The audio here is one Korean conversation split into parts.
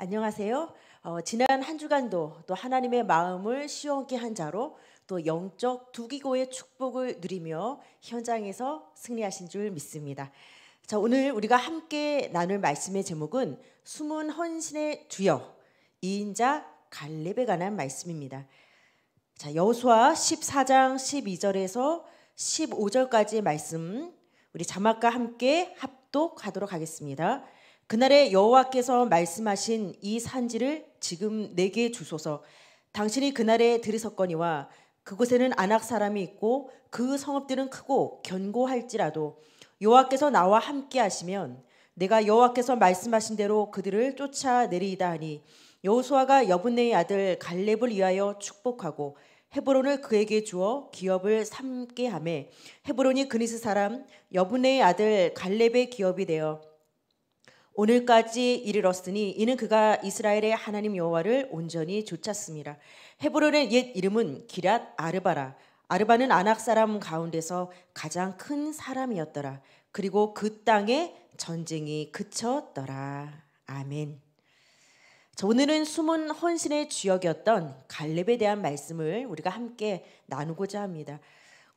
안녕하세요. 어, 지난 한 주간도 또 하나님의 마음을 시원케 한 자로 또 영적 두기고의 축복을 누리며 현장에서 승리하신 줄 믿습니다. 자, 오늘 우리가 함께 나눌 말씀의 제목은 숨은 헌신의 주여 이인자 갈렙에 관한 말씀입니다. 자, 여호수아 14장 12절에서 15절까지의 말씀 우리 자막과 함께 합독하도록 하겠습니다. 그날에 여호와께서 말씀하신 이 산지를 지금 내게 주소서. 당신이 그날에 들이섰거니와 그곳에는 안악 사람이 있고 그 성읍들은 크고 견고할지라도 여호와께서 나와 함께 하시면 내가 여호와께서 말씀하신 대로 그들을 쫓아내리이다 하니 여호수아가 여분네의 아들 갈렙을 위하여 축복하고 헤브론을 그에게 주어 기업을 삼게 하매 헤브론이 그니스 사람 여분네의 아들 갈렙의 기업이 되어 오늘까지 이르렀으니 이는 그가 이스라엘의 하나님 여호와를 온전히 좇았습니다 헤브론의 옛 이름은 기랏 아르바라. 아르바는 아낙 사람 가운데서 가장 큰 사람이었더라. 그리고 그 땅에 전쟁이 그쳤더라. 아멘. 오늘은 숨은 헌신의 주역이었던 갈렙에 대한 말씀을 우리가 함께 나누고자 합니다.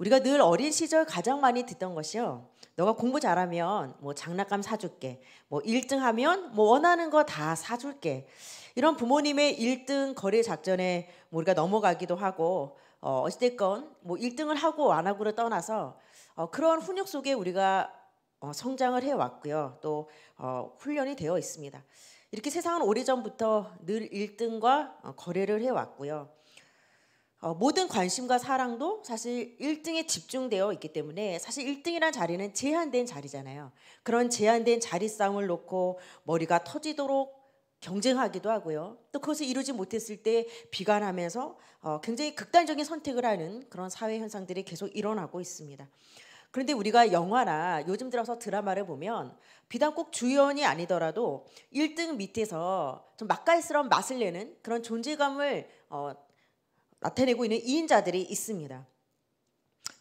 우리가 늘 어린 시절 가장 많이 듣던 것이요. 너가 공부 잘하면 뭐 장난감 사줄게. 뭐 1등 하면 뭐 원하는 거 다 사줄게. 이런 부모님의 1등 거래 작전에 뭐 우리가 넘어가기도 하고 어, 어찌됐건 뭐 1등을 하고 안 하고를 떠나서 어, 그런 훈육 속에 우리가 어, 성장을 해왔고요. 또 어, 훈련이 되어 있습니다. 이렇게 세상은 오래전부터 늘 1등과 어, 거래를 해왔고요. 어, 모든 관심과 사랑도 사실 1등에 집중되어 있기 때문에 사실 1등이란 자리는 제한된 자리잖아요. 그런 제한된 자리 싸움을 놓고 머리가 터지도록 경쟁하기도 하고요. 또 그것을 이루지 못했을 때 비관하면서 어, 굉장히 극단적인 선택을 하는 그런 사회 현상들이 계속 일어나고 있습니다. 그런데 우리가 영화나 요즘 들어서 드라마를 보면 비단 꼭 주연이 아니더라도 1등 밑에서 좀 맛깔스러운 맛을 내는 그런 존재감을 어, 나타내고 있는 이인자들이 있습니다.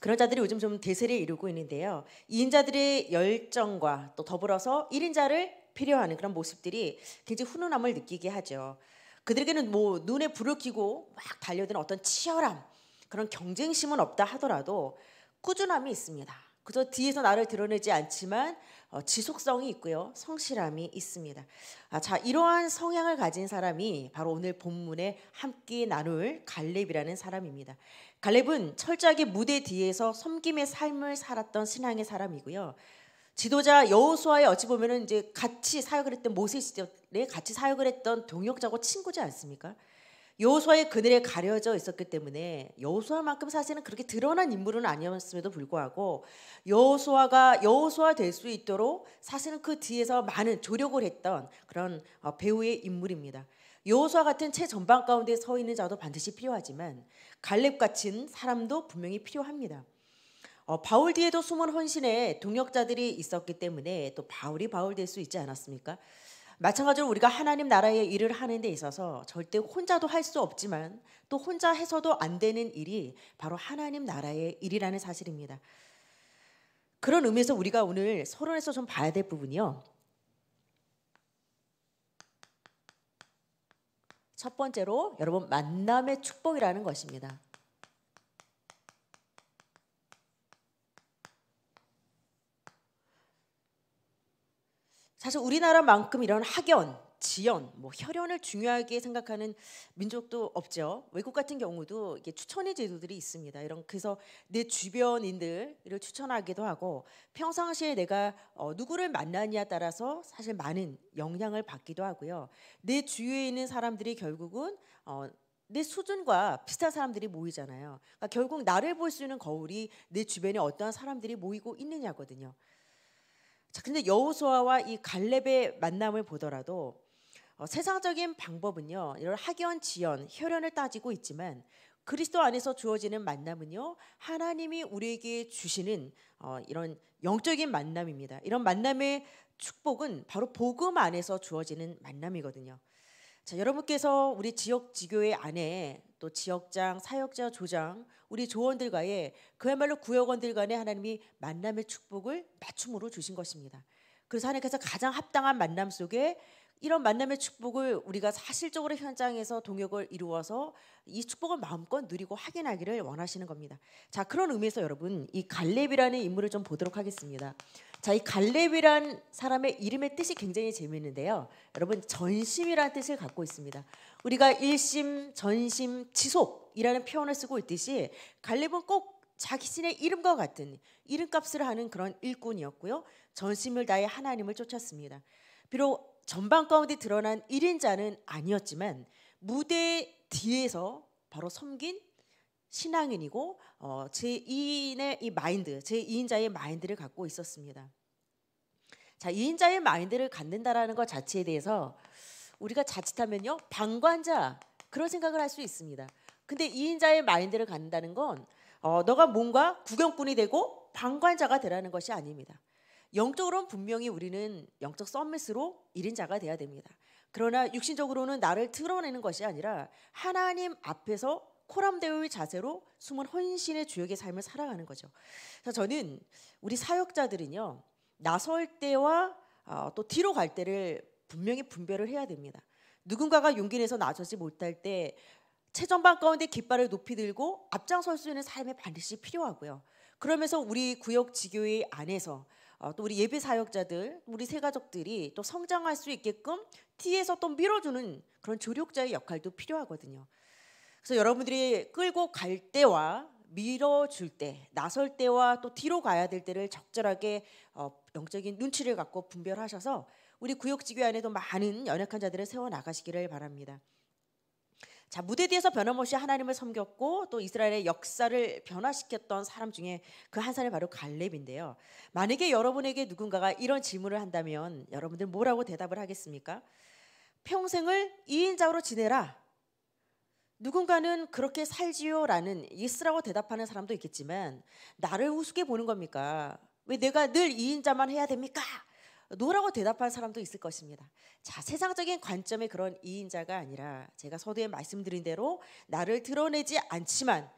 그런 자들이 요즘 좀 대세를 이루고 있는데요. 이인자들의 열정과 또 더불어서 1인자를 필요하는 그런 모습들이 굉장히 훈훈함을 느끼게 하죠. 그들에게는 뭐 눈에 불을 켜고 막 달려드는 어떤 치열함, 그런 경쟁심은 없다 하더라도 꾸준함이 있습니다. 그저 뒤에서 나를 드러내지 않지만 어, 지속성이 있고요. 성실함이 있습니다. 아, 자, 이러한 성향을 가진 사람이 바로 오늘 본문에 함께 나눌 갈렙이라는 사람입니다. 갈렙은 철저하게 무대 뒤에서 섬김의 삶을 살았던 신앙의 사람이고요. 지도자 여호수아의 어찌 보면은 이제 같이 사역을 했던 모세 시절에 같이 사역을 했던 동역자고 친구지 않습니까? 여호수아의 그늘에 가려져 있었기 때문에 여호수아만큼 사실은 그렇게 드러난 인물은 아니었음에도 불구하고 여호수아가 여호수아 될 수 있도록 사실은 그 뒤에서 많은 조력을 했던 그런 어, 배우의 인물입니다. 여호수아 같은 채 전방 가운데 서 있는 자도 반드시 필요하지만 갈렙 같은 사람도 분명히 필요합니다. 어, 바울 뒤에도 숨은 헌신의 동역자들이 있었기 때문에 또 바울이 바울 될 수 있지 않았습니까? 마찬가지로 우리가 하나님 나라의 일을 하는 데 있어서 절대 혼자도 할 수 없지만 또 혼자 해서도 안 되는 일이 바로 하나님 나라의 일이라는 사실입니다. 그런 의미에서 우리가 오늘 서론에서 좀 봐야 될 부분이요. 첫 번째로 여러분 만남의 축복이라는 것입니다. 사실 우리나라만큼 이런 학연, 지연, 뭐 혈연을 중요하게 생각하는 민족도 없죠. 외국 같은 경우도 이게 추천의 제도들이 있습니다. 이런 그래서 내 주변인들을 추천하기도 하고 평상시에 내가 어, 누구를 만나느냐 따라서 사실 많은 영향을 받기도 하고요. 내 주위에 있는 사람들이 결국은 어, 내 수준과 비슷한 사람들이 모이잖아요. 그러니까 결국 나를 볼 수 있는 거울이 내 주변에 어떠한 사람들이 모이고 있느냐거든요. 자, 근데 여호수아와 이 갈렙의 만남을 보더라도 어, 세상적인 방법은요. 이런 학연, 지연, 혈연을 따지고 있지만 그리스도 안에서 주어지는 만남은요. 하나님이 우리에게 주시는 어, 이런 영적인 만남입니다. 이런 만남의 축복은 바로 복음 안에서 주어지는 만남이거든요. 자, 여러분께서 우리 지역 지교회 안에 또 지역장, 사역자 조장, 우리 조원들과의 그야말로 구역원들 간의 하나님이 만남의 축복을 맞춤으로 주신 것입니다. 그래서 하나님께서 가장 합당한 만남 속에 이런 만남의 축복을 우리가 사실적으로 현장에서 동역을 이루어서 이 축복을 마음껏 누리고 확인하기를 원하시는 겁니다. 자, 그런 의미에서 여러분 이 갈렙이라는 인물을 좀 보도록 하겠습니다. 자, 이 갈렙이란 사람의 이름의 뜻이 굉장히 재미있는데요. 여러분 전심이라는 뜻을 갖고 있습니다. 우리가 일심, 전심, 지속이라는 표현을 쓰고 있듯이 갈렙은 꼭 자기신의 이름과 같은 이름값을 하는 그런 일꾼이었고요. 전심을 다해 하나님을 쫓았습니다. 비록 전방 가운데 드러난 1인자는 아니었지만 무대 뒤에서 바로 섬긴 신앙인이고 어, 제2인의 이 마인드, 제2인자의 마인드를 갖고 있었습니다. 자, 2인자의 마인드를 갖는다라는 것 자체에 대해서 우리가 자칫하면요 방관자 그런 생각을 할 수 있습니다. 근데 2인자의 마인드를 갖는다는 건 어, 너가 뭔가 구경꾼이 되고 방관자가 되라는 것이 아닙니다. 영적으로는 분명히 우리는 영적 썸매스로일인자가 돼야 됩니다. 그러나 육신적으로는 나를 드러내는 것이 아니라 하나님 앞에서 코람데오의 자세로 숨은 헌신의 주역의 삶을 살아가는 거죠. 그래서 저는 우리 사역자들은요 나설 때와 어, 또 뒤로 갈 때를 분명히 분별을 해야 됩니다. 누군가가 용기 내서 나서지 못할 때 최전방 가운데 깃발을 높이 들고 앞장설 수 있는 삶에 반드시 필요하고요. 그러면서 우리 구역 지교회 안에서 어, 또 우리 예배 사역자들, 우리 새가족들이 또 성장할 수 있게끔 뒤에서 또 밀어주는 그런 조력자의 역할도 필요하거든요. 그래서 여러분들이 끌고 갈 때와 밀어줄 때, 나설 때와 또 뒤로 가야 될 때를 적절하게 어, 영적인 눈치를 갖고 분별하셔서 우리 구역지교 안에도 많은 연약한 자들을 세워 나가시기를 바랍니다. 자 무대 뒤에서 변함없이 하나님을 섬겼고 또 이스라엘의 역사를 변화시켰던 사람 중에 그 한 사람이 바로 갈렙인데요. 만약에 여러분에게 누군가가 이런 질문을 한다면 여러분들 뭐라고 대답을 하겠습니까? 평생을 이인자로 지내라. 누군가는 그렇게 살지요라는 예스라고 대답하는 사람도 있겠지만 나를 우습게 보는 겁니까? 왜 내가 늘 이인자만 해야 됩니까? 노라고 대답할 사람도 있을 것입니다. 자, 세상적인 관점의 그런 이인자가 아니라 제가 서두에 말씀드린 대로 나를 드러내지 않지만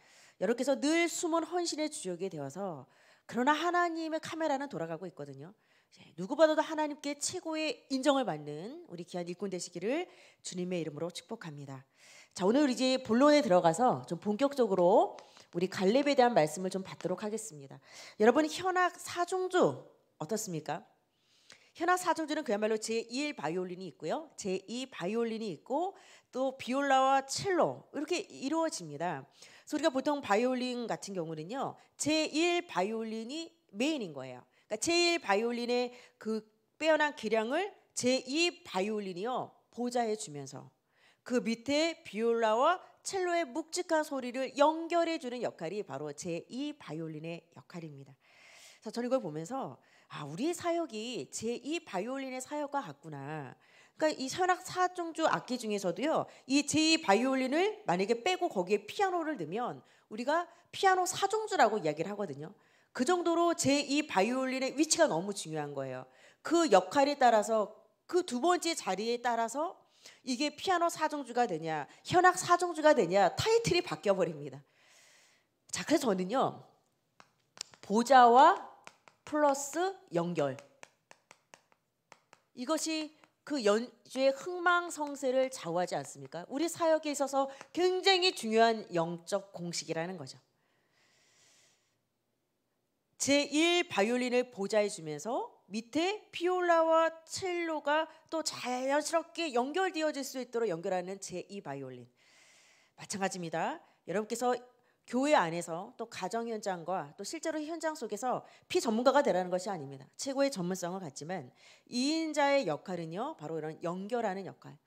여러분께서 늘 숨은 헌신의 주역이 되어서 그러나 하나님의 카메라는 돌아가고 있거든요. 예, 누구보다도 하나님께 최고의 인정을 받는 우리 귀한 일꾼 되시기를 주님의 이름으로 축복합니다. 자, 오늘 이제 본론에 들어가서 좀 본격적으로 우리 갈렙에 대한 말씀을 좀 받도록 하겠습니다. 여러분 현악 사중주 어떻습니까? 현악 사중주는 그야말로 제1 바이올린이 있고요. 제2 바이올린이 있고 또 비올라와 첼로 이렇게 이루어집니다. 그래서 우리가 보통 바이올린 같은 경우는요. 제1 바이올린이 메인인 거예요. 그러니까 제1 바이올린의 그 빼어난 기량을 제2 바이올린이요. 보좌해 주면서 그 밑에 비올라와 첼로의 묵직한 소리를 연결해 주는 역할이 바로 제2 바이올린의 역할입니다. 그래서 저는 이걸 보면서 아, 우리의 사역이 제2 바이올린의 사역과 같구나. 그러니까 이 현악 4종주 악기 중에서도요. 이 제2 바이올린을 만약에 빼고 거기에 피아노를 넣으면 우리가 피아노 4종주라고 이야기를 하거든요. 그 정도로 제2 바이올린의 위치가 너무 중요한 거예요. 그 역할에 따라서 그 두 번째 자리에 따라서 이게 피아노 사정주가 되냐, 현악 사정주가 되냐 타이틀이 바뀌어 버립니다. 자, 그래서 저는요. 보좌와 플러스 연결. 이것이 그 연주의 흥망성쇠를 좌우하지 않습니까? 우리 사역에 있어서 굉장히 중요한 영적 공식이라는 거죠. 제1 바이올린을 보좌해 주면서 밑에 피올라와 첼로가 또 자연스럽게 연결되어질 수 있도록 연결하는 제2 바이올린. 마찬가지입니다. 여러분께서 교회 안에서 또 가정 현장과 또 실제로 현장 속에서 피전문가가 되라는 것이 아닙니다. 최고의 전문성을 갖지만 이인자의 역할은요. 바로 이런 연결하는 역할.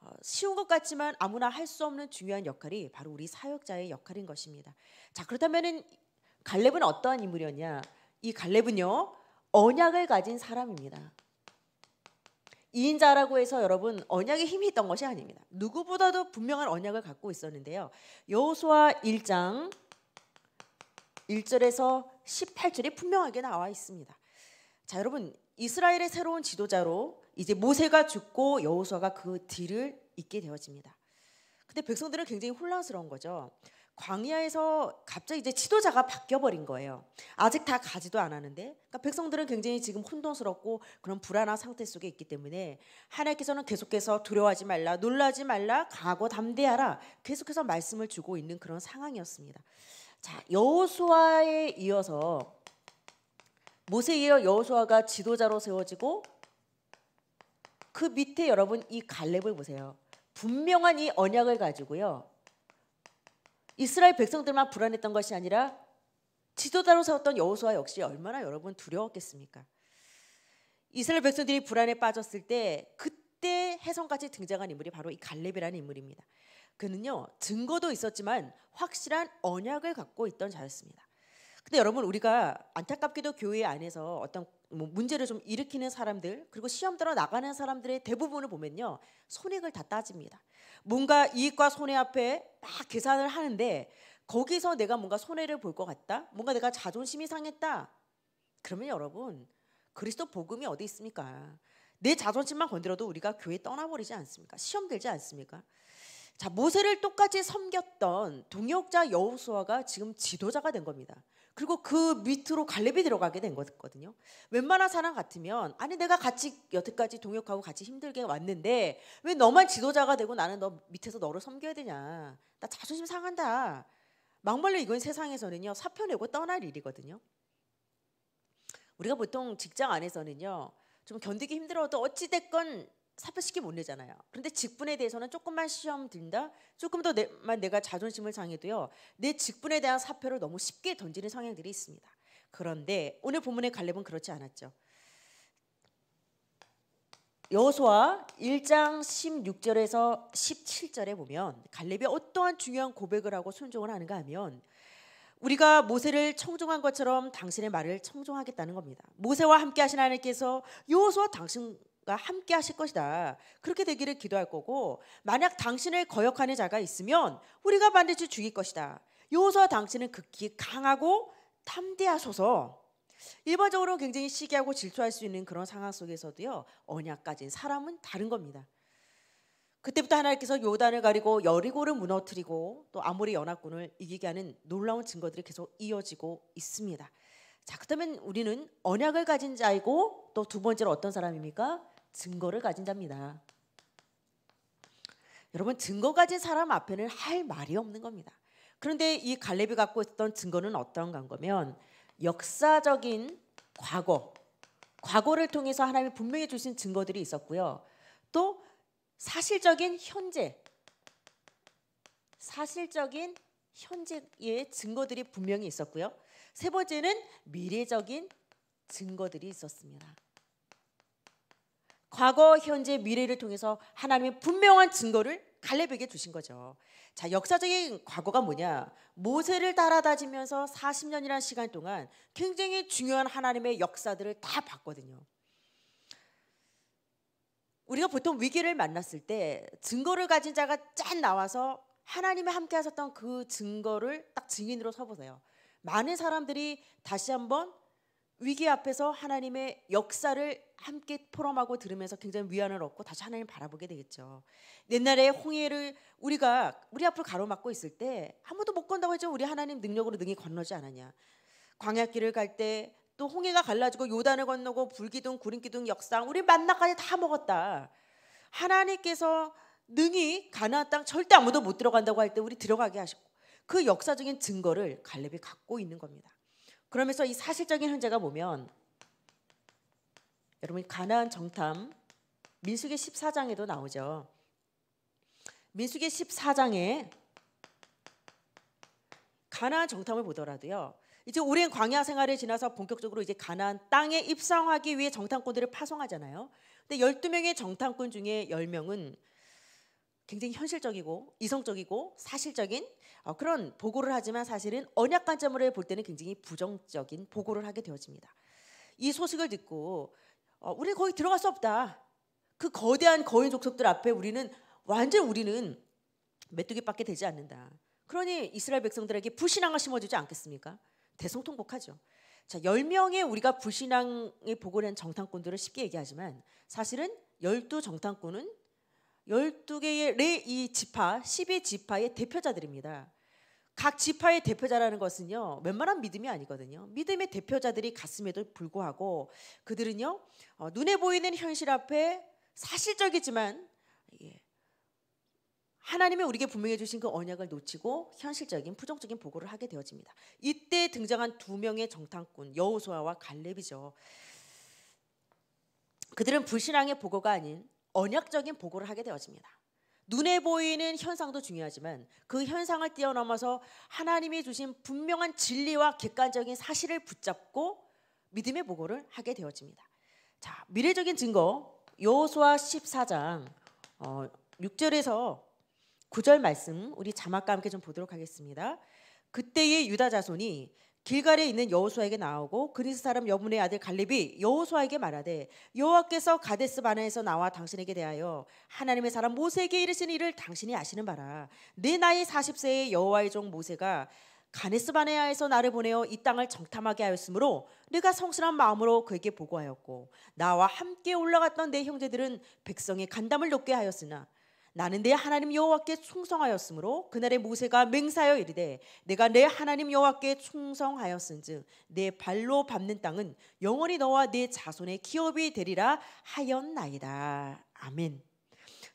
어, 쉬운 것 같지만 아무나 할 수 없는 중요한 역할이 바로 우리 사역자의 역할인 것입니다. 자 그렇다면은 갈렙은 어떠한 인물이었냐? 이 갈렙은요 언약을 가진 사람입니다. 이인자라고 해서 여러분 언약에 힘이 있던 것이 아닙니다. 누구보다도 분명한 언약을 갖고 있었는데요. 여호수아 1장 1절에서 18절에 분명하게 나와 있습니다. 자, 여러분 이스라엘의 새로운 지도자로 이제 모세가 죽고 여호수아가 그 뒤를 잇게 되어집니다. 근데 백성들은 굉장히 혼란스러운 거죠. 광야에서 갑자기 이제 지도자가 바뀌어 버린 거예요. 아직 다 가지도 않았는데 그러니까 백성들은 굉장히 지금 혼돈스럽고 그런 불안한 상태 속에 있기 때문에 하나님께서는 계속해서 두려워하지 말라, 놀라지 말라, 강하고 담대하라 계속해서 말씀을 주고 있는 그런 상황이었습니다. 자 여호수아에 이어서 모세에 이어 여호수아가 지도자로 세워지고 그 밑에 여러분 이 갈렙을 보세요. 분명한 이 언약을 가지고요. 이스라엘 백성들만 불안했던 것이 아니라 지도자로 서웠던 여호수아 역시 얼마나 여러분 두려웠겠습니까? 이스라엘 백성들이 불안에 빠졌을 때 그때 해성같이 등장한 인물이 바로 이 갈렙이라는 인물입니다. 그는요 증거도 있었지만 확실한 언약을 갖고 있던 자였습니다. 근데 여러분 우리가 안타깝게도 교회 안에서 어떤 뭐 문제를 좀 일으키는 사람들 그리고 시험 들어 나가는 사람들의 대부분을 보면요 손익을 다 따집니다. 뭔가 이익과 손해 앞에 막 계산을 하는데 거기서 내가 뭔가 손해를 볼 것 같다, 뭔가 내가 자존심이 상했다. 그러면 여러분 그리스도 복음이 어디 있습니까? 내 자존심만 건드려도 우리가 교회 떠나버리지 않습니까? 시험 들지 않습니까? 자 모세를 똑같이 섬겼던 동역자 여우수아가 지금 지도자가 된 겁니다. 그리고 그 밑으로 갈렙이 들어가게 된 거거든요. 웬만한 사람 같으면 아니 내가 같이 여태까지 동역하고 같이 힘들게 왔는데 왜 너만 지도자가 되고 나는 너 밑에서 너를 섬겨야 되냐. 나 자존심 상한다. 막말로 이건 세상에서는요 사표 내고 떠날 일이거든요. 우리가 보통 직장 안에서는요 좀 견디기 힘들어도 어찌 됐건 사표 쉽게 못 내잖아요. 그런데 직분에 대해서는 조금만 시험 든다, 조금 더 내, 내가 자존심을 상해도요, 내 직분에 대한 사표를 너무 쉽게 던지는 성향들이 있습니다. 그런데 오늘 본문의 갈렙은 그렇지 않았죠. 여호수아 1장 16절에서 17절에 보면 갈렙이 어떠한 중요한 고백을 하고 순종을 하는가 하면 우리가 모세를 청종한 것처럼 당신의 말을 청종하겠다는 겁니다. 모세와 함께 하신 하나님께서 여호수아 당신 가 함께 하실 것이다. 그렇게 되기를 기도할 거고 만약 당신을 거역하는 자가 있으면 우리가 반드시 죽일 것이다. 요호수 당신은 극히 강하고 탐대하소서. 일반적으로 굉장히 시기하고 질투할 수 있는 그런 상황 속에서도요. 언약 가진 사람은 다른 겁니다. 그때부터 하나님께서 요단을 가리고 여리고를 무너뜨리고 또아무리 연합군을 이기게 하는 놀라운 증거들이 계속 이어지고 있습니다. 자, 그다음엔 우리는 언약을 가진 자이고 또 두 번째로 어떤 사람입니까? 증거를 가진 자입니다. 여러분 증거 가진 사람 앞에는 할 말이 없는 겁니다. 그런데 이 갈렙이 갖고 있던 증거는 어떤가 면 역사적인 과거, 과거를 통해서 하나님이 분명히 주신 증거들이 있었고요. 또 사실적인 현재, 사실적인 현재의 증거들이 분명히 있었고요. 세 번째는 미래적인 증거들이 있었습니다. 과거, 현재, 미래를 통해서 하나님의 분명한 증거를 갈렙에게 주신 거죠. 자, 역사적인 과거가 뭐냐? 모세를 따라다니면서 40년이라는 시간 동안 굉장히 중요한 하나님의 역사들을 다 봤거든요. 우리가 보통 위기를 만났을 때 증거를 가진 자가 짠 나와서 하나님이 함께 하셨던 그 증거를 딱 증인으로 서보세요. 많은 사람들이 다시 한번 위기 앞에서 하나님의 역사를 함께 포럼하고 들으면서 굉장히 위안을 얻고 다시 하나님 바라보게 되겠죠. 옛날에 홍해를 우리가 우리 앞으 가로막고 있을 때 아무도 못 건다고 했죠. 우리 하나님 능력으로 능히 건너지 않았냐. 광야길을 갈 때 또 홍해가 갈라지고 요단을 건너고 불기둥 구름기둥 역상 우리 만나까지 다 먹었다. 하나님께서 능히 가나안 땅 절대 아무도 못 들어간다고 할 때 우리 들어가게 하셨고 그 역사적인 증거를 갈렙이 갖고 있는 겁니다. 그러면서 이 사실적인 현재가 보면 여러분 가나안 정탐 민수기 14장에도 나오죠. 민수기 14장에 가나안 정탐을 보더라도요. 이제 오랜 광야 생활을 지나서 본격적으로 이제 가나안 땅에 입성하기 위해 정탐꾼들을 파송하잖아요. 근데 12명의 정탐꾼 중에 10명은 굉장히 현실적이고 이성적이고 사실적인 어, 그런 보고를 하지만 사실은 언약 관점으로 볼 때는 굉장히 부정적인 보고를 하게 되어집니다. 이 소식을 듣고 어, 우리 거기 들어갈 수 없다. 그 거대한 거인 족속들 앞에 우리는 완전 우리는 메뚜기밖에 되지 않는다. 그러니 이스라엘 백성들에게 불신앙을 심어주지 않겠습니까? 대성통곡하죠. 자, 10명의 우리가 불신앙의 보고를 한 정탐꾼들을 쉽게 얘기하지만 사실은 12 정탐꾼은 12개의 레이 지파, 10의 지파의 대표자들입니다. 각 지파의 대표자라는 것은요, 웬만한 믿음이 아니거든요. 믿음의 대표자들이 갔음에도 불구하고 그들은요, 어, 눈에 보이는 현실 앞에 사실적이지만 예, 하나님의 우리에게 분명히 주신 그 언약을 놓치고 현실적인 부정적인 보고를 하게 되어집니다. 이때 등장한 두 명의 정탐꾼 여호수아와 갈렙이죠. 그들은 불신앙의 보고가 아닌 언약적인 보고를 하게 되어집니다. 눈에 보이는 현상도 중요하지만 그 현상을 뛰어넘어서 하나님이 주신 분명한 진리와 객관적인 사실을 붙잡고 믿음의 보고를 하게 되어집니다. 자, 미래적인 증거 여수아 14장 어, 6절에서 9절 말씀 우리 자막과 함께 좀 보도록 하겠습니다. 그때의 유다 자손이 길가에 있는 여호수아에게 나오고 그리스 사람 여문의 아들 갈렙이 여호수아에게 말하되 여호와께서 가데스 바네에서 나와 당신에게 대하여 하나님의 사람 모세에게 이르신 이를 당신이 아시는 바라 내 나이 40세의 여호와의 종 모세가 가네스 바네아에서 나를 보내어 이 땅을 정탐하게 하였으므로 네가 성실한 마음으로 그에게 보고하였고 나와 함께 올라갔던 내 형제들은 백성의 간담을 높게 하였으나 나는 내 하나님 여호와께 충성하였으므로 그날에 모세가 맹사여 하 이르되 내가 내 하나님 여호와께 충성하였은즉 내 발로 밟는 땅은 영원히 너와 내 자손의 기업이 되리라 하였나이다. 아멘.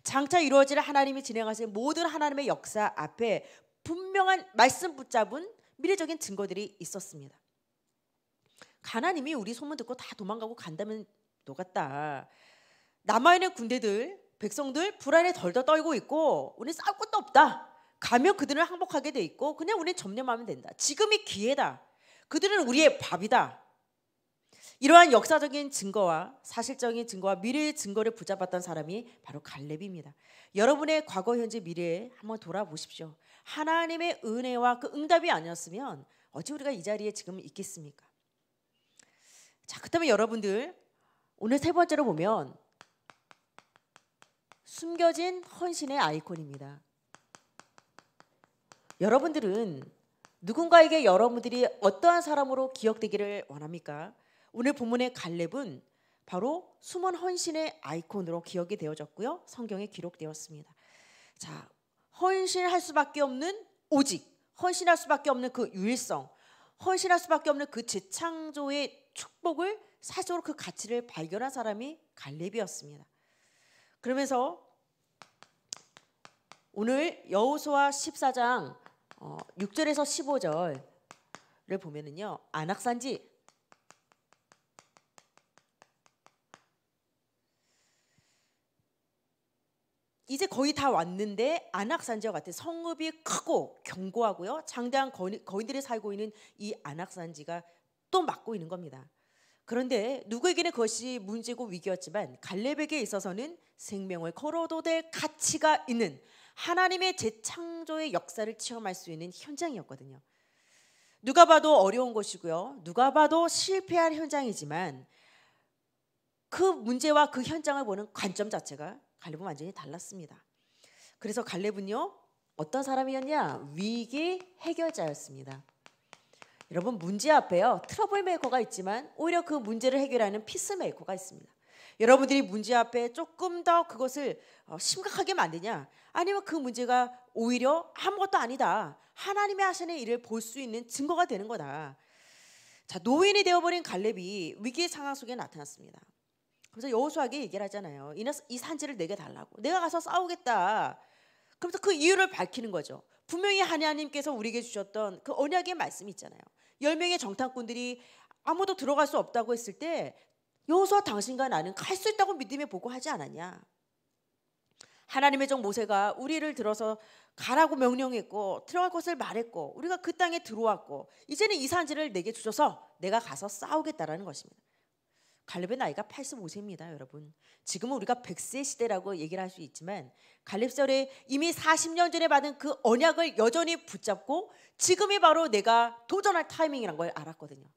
장차 이루어질 하나님이 진행하신 모든 하나님의 역사 앞에 분명한 말씀 붙잡은 미래적인 증거들이 있었습니다. 가나님이 우리 소문 듣고 다 도망가고 간다면 녹았다. 남아있는 군대들 백성들 불안에 덜덜 떨고 있고 우리 싸울 것도 없다. 가면 그들을 항복하게 돼 있고 그냥 우리 점령하면 된다. 지금이 기회다. 그들은 우리의 밥이다. 이러한 역사적인 증거와 사실적인 증거와 미래의 증거를 붙잡았던 사람이 바로 갈렙입니다. 여러분의 과거, 현재, 미래에 한번 돌아보십시오. 하나님의 은혜와 그 응답이 아니었으면 어찌 우리가 이 자리에 지금 있겠습니까? 자, 그다음에 여러분들 오늘 세 번째로 보면 숨겨진 헌신의 아이콘입니다. 여러분들은 누군가에게 여러분들이 어떠한 사람으로 기억되기를 원합니까? 오늘 본문의 갈렙은 바로 숨은 헌신의 아이콘으로 기억이 되어졌고요. 성경에 기록되었습니다. 자, 헌신할 수밖에 없는 오직 헌신할 수밖에 없는 그 유일성, 헌신할 수밖에 없는 그 재창조의 축복을 사적으로그 가치를 발견한 사람이 갈렙이었습니다. 그러면서 오늘 여호수아 14장 6절에서 어, 15절을 보면은요. 안악산지 이제 거의 다 왔는데 안악산지와 같은 성읍이 크고 견고하고요. 장대한 거인, 들이 살고 있는 이 안악산지가 또 막고 있는 겁니다. 그런데 누구에게는 그것이 문제고 위기였지만 갈렙에게 있어서는 생명을 걸어도 될 가치가 있는 하나님의 재창조의 역사를 체험할 수 있는 현장이었거든요. 누가 봐도 어려운 것이고요. 누가 봐도 실패할 현장이지만 그 문제와 그 현장을 보는 관점 자체가 갈렙은 완전히 달랐습니다. 그래서 갈렙은요 어떤 사람이었냐 위기 해결자였습니다. 여러분 문제 앞에요. 트러블 메이커가 있지만 오히려 그 문제를 해결하는 피스 메이커가 있습니다. 여러분들이 문제 앞에 조금 더 그것을 어, 심각하게 만드냐 아니면 그 문제가 오히려 아무것도 아니다. 하나님의 하시는 일을 볼 수 있는 증거가 되는 거다. 자, 노인이 되어버린 갈렙이 위기 상황 속에 나타났습니다. 그래서 여호수아에게 얘기를 하잖아요. 이 산지를 내게 달라고. 내가 가서 싸우겠다. 그러면서 그 이유를 밝히는 거죠. 분명히 하나님께서 우리에게 주셨던 그 언약의 말씀이 있잖아요. 열명의 정탐꾼들이 아무도 들어갈 수 없다고 했을 때 여호수아 당신과 나는 갈 수 있다고 믿음에 보고하지 않았냐. 하나님의 종 모세가 우리를 들어서 가라고 명령했고 들어갈 것을 말했고 우리가 그 땅에 들어왔고 이제는 이 산지를 내게 주셔서 내가 가서 싸우겠다라는 것입니다. 갈렙의 나이가 85세입니다, 여러분. 지금은 우리가 100세 시대라고 얘기를 할 수 있지만 갈렙 설에 이미 40년 전에 받은 그 언약을 여전히 붙잡고 지금이 바로 내가 도전할 타이밍이란 걸 알았거든요.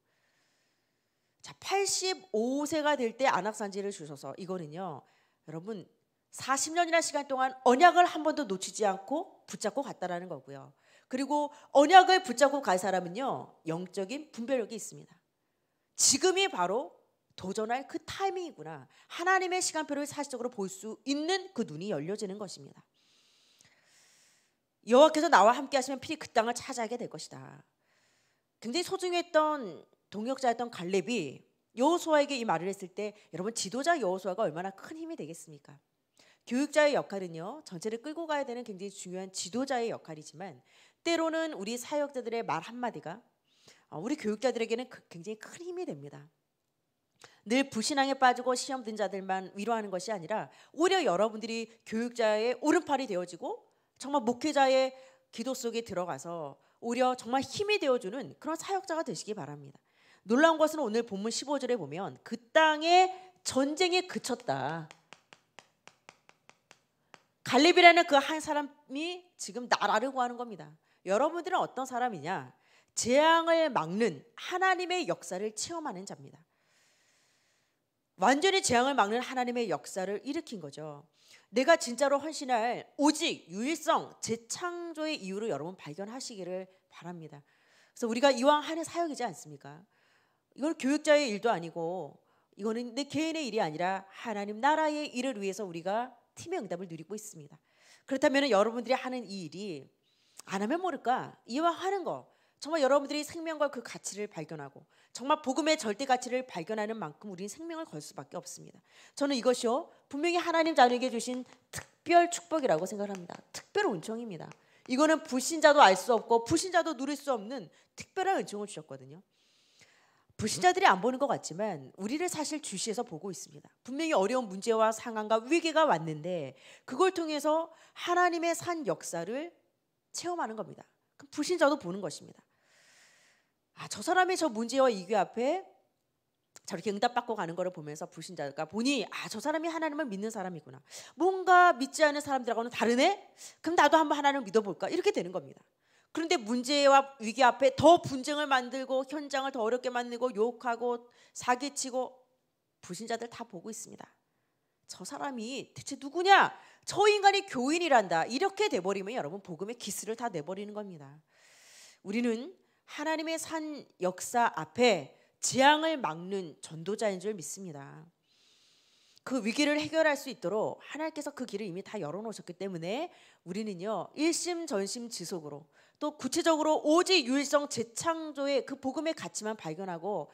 자, 85세가 될 때 안악산지를 주셔서 이거는요. 여러분 4 0년이나 시간 동안 언약을 한 번도 놓치지 않고 붙잡고 갔다라는 거고요. 그리고 언약을 붙잡고 갈 사람은요. 영적인 분별력이 있습니다. 지금이 바로 도전할 그 타이밍이구나. 하나님의 시간표를 사실적으로 볼 수 있는 그 눈이 열려지는 것입니다. 여호와께서 나와 함께 하시면 필히 그 땅을 차지하게 될 것이다. 굉장히 소중했던 동역자였던 갈렙이 여호수아에게 이 말을 했을 때 여러분 지도자 여호수아가 얼마나 큰 힘이 되겠습니까? 교육자의 역할은요 전체를 끌고 가야 되는 굉장히 중요한 지도자의 역할이지만 때로는 우리 사역자들의 말 한마디가 어, 우리 교육자들에게는 그 굉장히 큰 힘이 됩니다. 늘 불신앙에 빠지고 시험든 자들만 위로하는 것이 아니라 오히려 여러분들이 교육자의 오른팔이 되어지고 정말 목회자의 기도 속에 들어가서 오히려 정말 힘이 되어주는 그런 사역자가 되시기 바랍니다. 놀라운 것은 오늘 본문 15절에 보면 그 땅에 전쟁에 그쳤다. 갈렙이라는 그 한 사람이 지금 나라를 구하는 겁니다. 여러분들은 어떤 사람이냐? 재앙을 막는 하나님의 역사를 체험하는 자입니다. 완전히 재앙을 막는 하나님의 역사를 일으킨 거죠. 내가 진짜로 헌신할 오직 유일성 재창조의 이유를 여러분 발견하시기를 바랍니다. 그래서 우리가 이왕 하는 사역이지 않습니까? 이건 교육자의 일도 아니고 이거는 내 개인의 일이 아니라 하나님 나라의 일을 위해서 우리가 팀의 응답을 누리고 있습니다. 그렇다면 여러분들이 하는 이 일이 안 하면 모를까 이왕 하는 거 정말 여러분들이 생명과 그 가치를 발견하고 정말 복음의 절대 가치를 발견하는 만큼 우리는 생명을 걸 수밖에 없습니다. 저는 이것이요 분명히 하나님 자녀에게 주신 특별 축복이라고 생각합니다. 특별 은총입니다. 이거는 불신자도 알 수 없고 불신자도 누릴 수 없는 특별한 은총을 주셨거든요. 불신자들이 안 보는 것 같지만 우리를 사실 주시해서 보고 있습니다. 분명히 어려운 문제와 상황과 위기가 왔는데 그걸 통해서 하나님의 산 역사를 체험하는 겁니다. 불신자도 보는 것입니다. 아, 저 사람의 저 문제와 이교 앞에 저렇게 응답받고 가는 거를 보면서 불신자가 보니 아, 저 사람이 하나님을 믿는 사람이구나. 뭔가 믿지 않은 사람들하고는 다르네? 그럼 나도 한번 하나님을 믿어볼까? 이렇게 되는 겁니다. 그런데 문제와 위기 앞에 더 분쟁을 만들고 현장을 더 어렵게 만들고 욕하고 사기치고 불신자들 다 보고 있습니다. 저 사람이 대체 누구냐? 저 인간이 교인이란다. 이렇게 돼버리면 여러분 복음의 기스를 다 내버리는 겁니다. 우리는 하나님의 산 역사 앞에 재앙을 막는 전도자인 줄 믿습니다. 그 위기를 해결할 수 있도록 하나님께서 그 길을 이미 다 열어놓으셨기 때문에 우리는요 일심 전심 지속으로 또 구체적으로 오직 유일성 재창조의 그 복음의 가치만 발견하고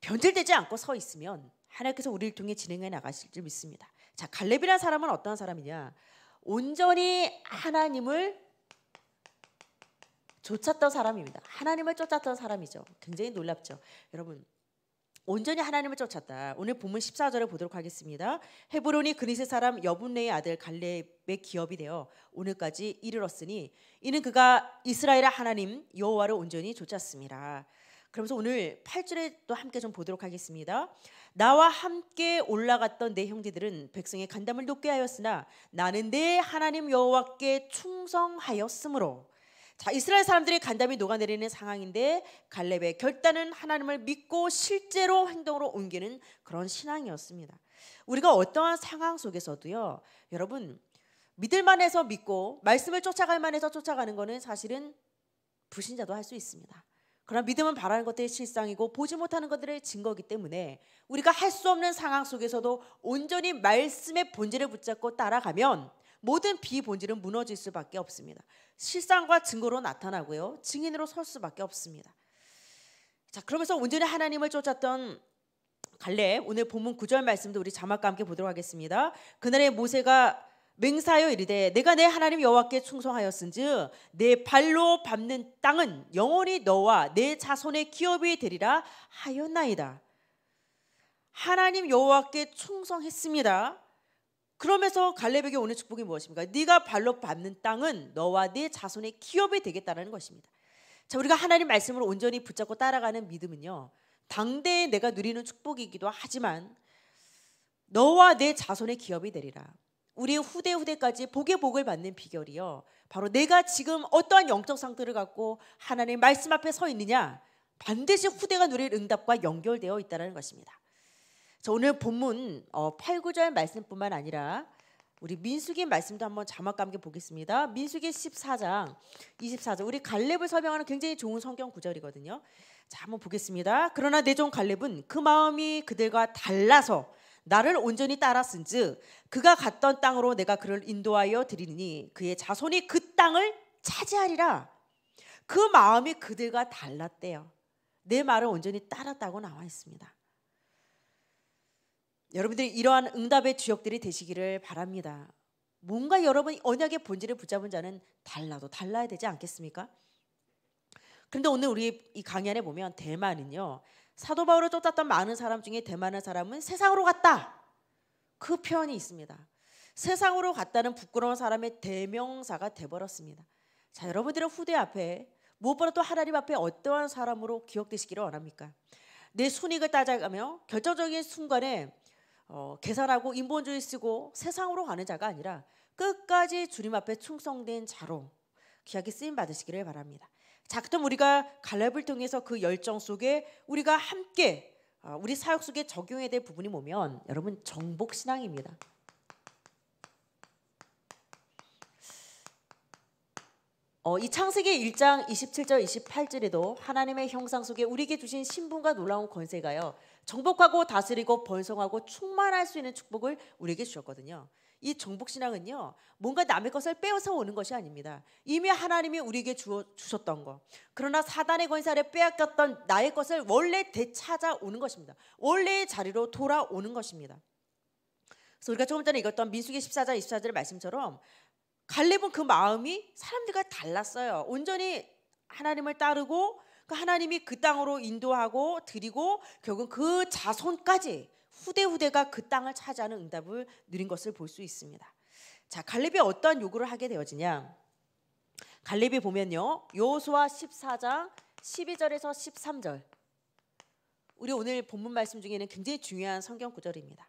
변질되지 않고 서 있으면 하나님께서 우리를 통해 진행해 나가실 줄 믿습니다. 자 갈렙이라는 사람은 어떤 사람이냐? 온전히 하나님을 쫓았던 사람입니다. 하나님을 쫓았던 사람이죠. 굉장히 놀랍죠. 여러분 온전히 하나님을 쫓았다. 오늘 본문 14절을 보도록 하겠습니다. 헤브론이 그리스 사람 여분네의 아들 갈렙의 기업이 되어 오늘까지 이르렀으니 이는 그가 이스라엘의 하나님 여호와를 온전히 쫓았습니다. 그러면서 오늘 8절에 또 함께 좀 보도록 하겠습니다. 나와 함께 올라갔던 내 형제들은 백성의 간담을 높게 하였으나 나는 내 하나님 여호와께 충성하였으므로 자, 이스라엘 사람들이 간담이 녹아내리는 상황인데 갈렙의 결단은 하나님을 믿고 실제로 행동으로 옮기는 그런 신앙이었습니다. 우리가 어떠한 상황 속에서도요, 여러분 믿을 만해서 믿고 말씀을 쫓아갈 만해서 쫓아가는 것은 사실은 불신자도 할 수 있습니다. 그러나 믿음은 바라는 것들의 실상이고 보지 못하는 것들의 증거이기 때문에 우리가 할 수 없는 상황 속에서도 온전히 말씀의 본질을 붙잡고 따라가면 모든 비본질은 무너질 수밖에 없습니다. 실상과 증거로 나타나고요. 증인으로 설 수밖에 없습니다. 자, 그러면서 온전히 하나님을 쫓았던 갈렙 오늘 본문 9절 말씀도 우리 자막과 함께 보도록 하겠습니다. 그날에 모세가 맹사여 이르되 내가 내 하나님 여호와께 충성하였은즉 내 발로 밟는 땅은 영원히 너와 내 자손의 기업이 되리라 하였나이다. 하나님 여호와께 충성했습니다. 그러면서 갈렙에게 오는 축복이 무엇입니까? 네가 발로 밟는 땅은 너와 네 자손의 기업이 되겠다라는 것입니다. 자, 우리가 하나님 말씀을 온전히 붙잡고 따라가는 믿음은요. 당대에 내가 누리는 축복이기도 하지만 너와 내 네 자손의 기업이 되리라. 우리의 후대 후대까지 복의 복을 받는 비결이요. 바로 내가 지금 어떠한 영적 상태를 갖고 하나님 말씀 앞에 서 있느냐. 반드시 후대가 누릴 응답과 연결되어 있다는 것입니다. 자, 오늘 본문 어, 8, 9절 말씀뿐만 아니라 우리 민수기 말씀도 한번 자막과 함께 보겠습니다. 민수기 14장 24절 우리 갈렙을 설명하는 굉장히 좋은 성경 구절이거든요. 자 한번 보겠습니다. 그러나 내종 갈렙은 그 마음이 그들과 달라서 나를 온전히 따랐은즉 그가 갔던 땅으로 내가 그를 인도하여 드리니 그의 자손이 그 땅을 차지하리라. 그 마음이 그들과 달랐대요. 내 말을 온전히 따랐다고 나와 있습니다. 여러분들이 이러한 응답의 주역들이 되시기를 바랍니다. 뭔가 여러분이 언약의 본질을 붙잡은 자는 달라도 달라야 되지 않겠습니까? 그런데 오늘 우리 이 강연에 보면 대만은요. 사도 바울을 쫓았던 많은 사람 중에 대만의 사람은 세상으로 갔다. 그 표현이 있습니다. 세상으로 갔다는 부끄러운 사람의 대명사가 되버렸습니다 자, 여러분들은 후대 앞에 무엇보다도 하나님 앞에 어떠한 사람으로 기억되시기를 원합니까? 내 순익을 따져가며 결정적인 순간에 어, 계산하고 인본주의 쓰고 세상으로 가는 자가 아니라 끝까지 주님 앞에 충성된 자로 귀하게 쓰임 받으시기를 바랍니다. 자, 그럼 우리가 갈렙을 통해서 그 열정 속에 우리가 함께 어, 우리 사역 속에 적용해야 될 부분이 뭐면 여러분 정복 신앙입니다. 어, 이 창세기 1장 27절 28절에도 하나님의 형상 속에 우리에게 주신 신분과 놀라운 권세가요. 정복하고 다스리고 번성하고 충만할 수 있는 축복을 우리에게 주셨거든요. 이 정복 신앙은요 뭔가 남의 것을 빼앗아 오는 것이 아닙니다. 이미 하나님이 우리에게 주어, 주셨던 것 그러나 사단의 권세를 빼앗겼던 나의 것을 원래 되찾아 오는 것입니다. 원래의 자리로 돌아오는 것입니다. 그래서 우리가 조금 전에 읽었던 민수기 14장 24절의 말씀처럼 갈렙은 그 마음이 사람들과 달랐어요. 온전히 하나님을 따르고 그 하나님이 그 땅으로 인도하고 드리고 결국 그 자손까지 후대 후대가 그 땅을 차지하는 응답을 누린 것을 볼 수 있습니다. 자, 갈렙이 어떠 요구를 하게 되어지냐? 갈렙이 보면요. 여호수아 14장 12절에서 13절. 우리 오늘 본문 말씀 중에는 굉장히 중요한 성경 구절입니다.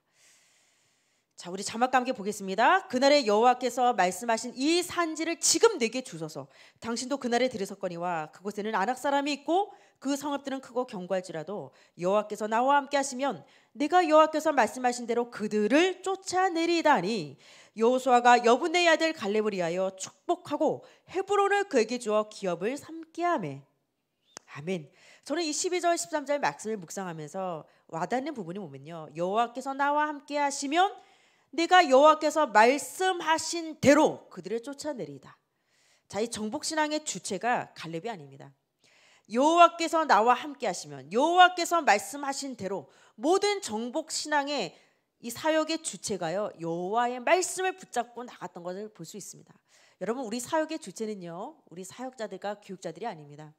자, 우리 자막과 함께 보겠습니다. 그날에 여호와께서 말씀하신 이 산지를 지금 내게 주소서. 당신도 그날에 들으셨거니와 그곳에는 안악 사람이 있고 그 성읍들은 크고 견고할지라도 여호와께서 나와 함께 하시면 내가 여호와께서 말씀하신 대로 그들을 쫓아내리다니 여호수아가 여분의 아들 갈렙을 위하여 축복하고 헤브론을 그에게 주어 기업을 삼게 하매. 아멘. 저는 이 12절 13절 말씀을 묵상하면서 와닿는 부분이 보면요. 여호와께서 나와 함께 하시면 내가 여호와께서 말씀하신 대로 그들을 쫓아내리다. 자, 이 정복 신앙의 주체가 갈렙이 아닙니다. 여호와께서 나와 함께 하시면 여호와께서 말씀하신 대로 모든 정복 신앙의 이 사역의 주체가요. 여호와의 말씀을 붙잡고 나갔던 것을 볼 수 있습니다. 여러분 우리 사역의 주체는요. 우리 사역자들과 교육자들이 아닙니다.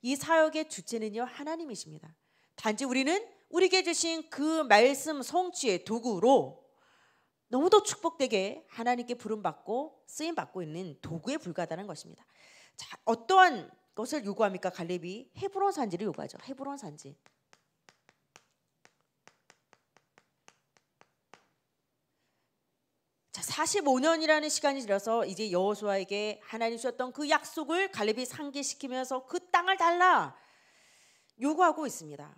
이 사역의 주체는요. 하나님이십니다. 단지 우리는 우리에게 주신 그 말씀 성취의 도구로 너무도 축복되게 하나님께 부름받고 쓰임받고 있는 도구에 불과하다는 것입니다. 자, 어떠한 것을 요구합니까? 갈렙이 헤브론 산지를 요구하죠. 헤브론 산지. 자, 45년이라는 시간이 지나서 이제 여호수아에게 하나님 주셨던 그 약속을 갈렙이 상기시키면서 그 땅을 달라 요구하고 있습니다.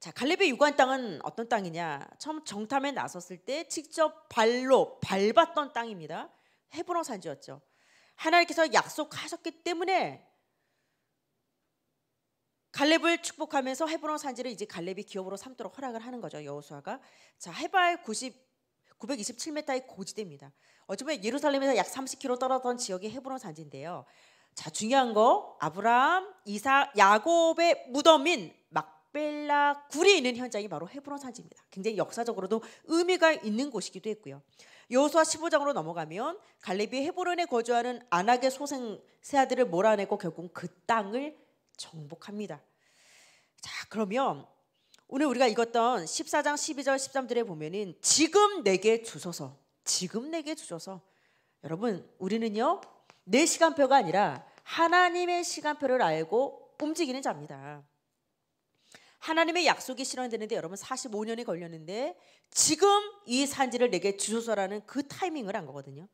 자, 갈렙의 유관 땅은 어떤 땅이냐? 처음 정탐에 나섰을 때 직접 발로 밟았던 땅입니다. 헤브론 산지였죠. 하나님께서 약속하셨기 때문에 갈렙을 축복하면서 헤브론 산지를 이제 갈렙이 기업으로 삼도록 허락을 하는 거죠. 여호수아가. 자, 해발 90 927m의 고지대입니다. 어쩌면 예루살렘에서 약 30km 떨어던 지역이 헤브론 산지인데요. 자, 중요한 거 아브라함, 이삭, 야곱의 무덤인 막 막벨라 굴이 있는 현장이 바로 헤브론 산지입니다. 굉장히 역사적으로도 의미가 있는 곳이기도 했고요. 여호수아 15장으로 넘어가면 갈렙이 헤브론에 거주하는 안악의 소생 세아들을 몰아내고 결국 그 땅을 정복합니다. 자, 그러면 오늘 우리가 읽었던 14장 12절 13절에 보면은 지금 내게 주소서. 지금 내게 주소서. 여러분, 우리는요. 내 시간표가 아니라 하나님의 시간표를 알고 움직이는 자입니다. 하나님의 약속이 실현되는데 여러분 45년이 걸렸는데 지금 이 산지를 내게 주소서라는 그 타이밍을 한 거거든요.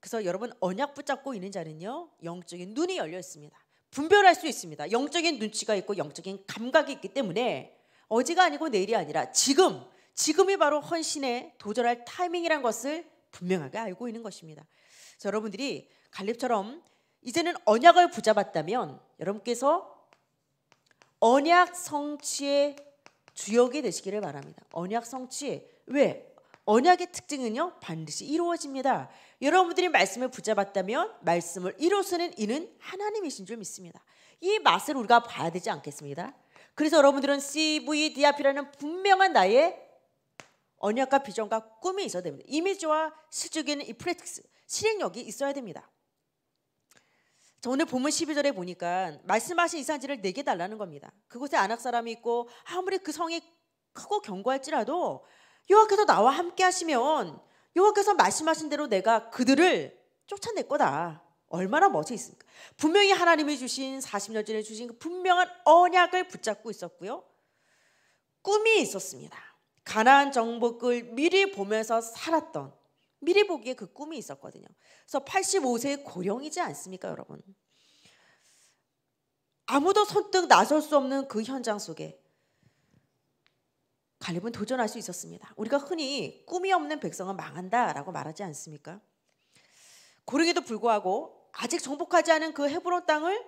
그래서 여러분 언약 붙잡고 있는 자는요 영적인 눈이 열려 있습니다. 분별할 수 있습니다. 영적인 눈치가 있고 영적인 감각이 있기 때문에 어제가 아니고 내일이 아니라 지금 지금이 바로 헌신에 도전할 타이밍이란 것을 분명하게 알고 있는 것입니다. 여러분들이 갈렙처럼 이제는 언약을 붙잡았다면 여러분께서 언약 성취의 주역이 되시기를 바랍니다. 언약 성취. 왜? 언약의 특징은요, 반드시 이루어집니다. 여러분들이 말씀을 붙잡았다면 말씀을 이루시는 이는 하나님이신 줄 믿습니다. 이 맛을 우리가 봐야 되지 않겠습니다. 그래서 여러분들은 CVDRP라는 분명한 나의 언약과 비전과 꿈이 있어야 됩니다. 이미지와 실적인 이 프랙티스, 실행력이 있어야 됩니다. 자, 오늘 본문 12절에 보니까 말씀하신 이산지를 내게 달라는 겁니다. 그곳에 안악 사람이 있고 아무리 그 성이 크고 견고할지라도 여호와께서 나와 함께 하시면 여호와께서 말씀하신 대로 내가 그들을 쫓아낼 거다. 얼마나 멋이 있습니까? 분명히 하나님이 주신 40년 전에 주신 그 분명한 언약을 붙잡고 있었고요. 꿈이 있었습니다. 가나안 정복을 미리 보면서 살았던 미리 보기에 그 꿈이 있었거든요. 그래서 85세 의 고령이지 않습니까, 여러분? 아무도 선뜻 나설 수 없는 그 현장 속에 갈렙은 도전할 수 있었습니다. 우리가 흔히 꿈이 없는 백성은 망한다라고 말하지 않습니까? 고령에도 불구하고 아직 정복하지 않은 그 헤브론 땅을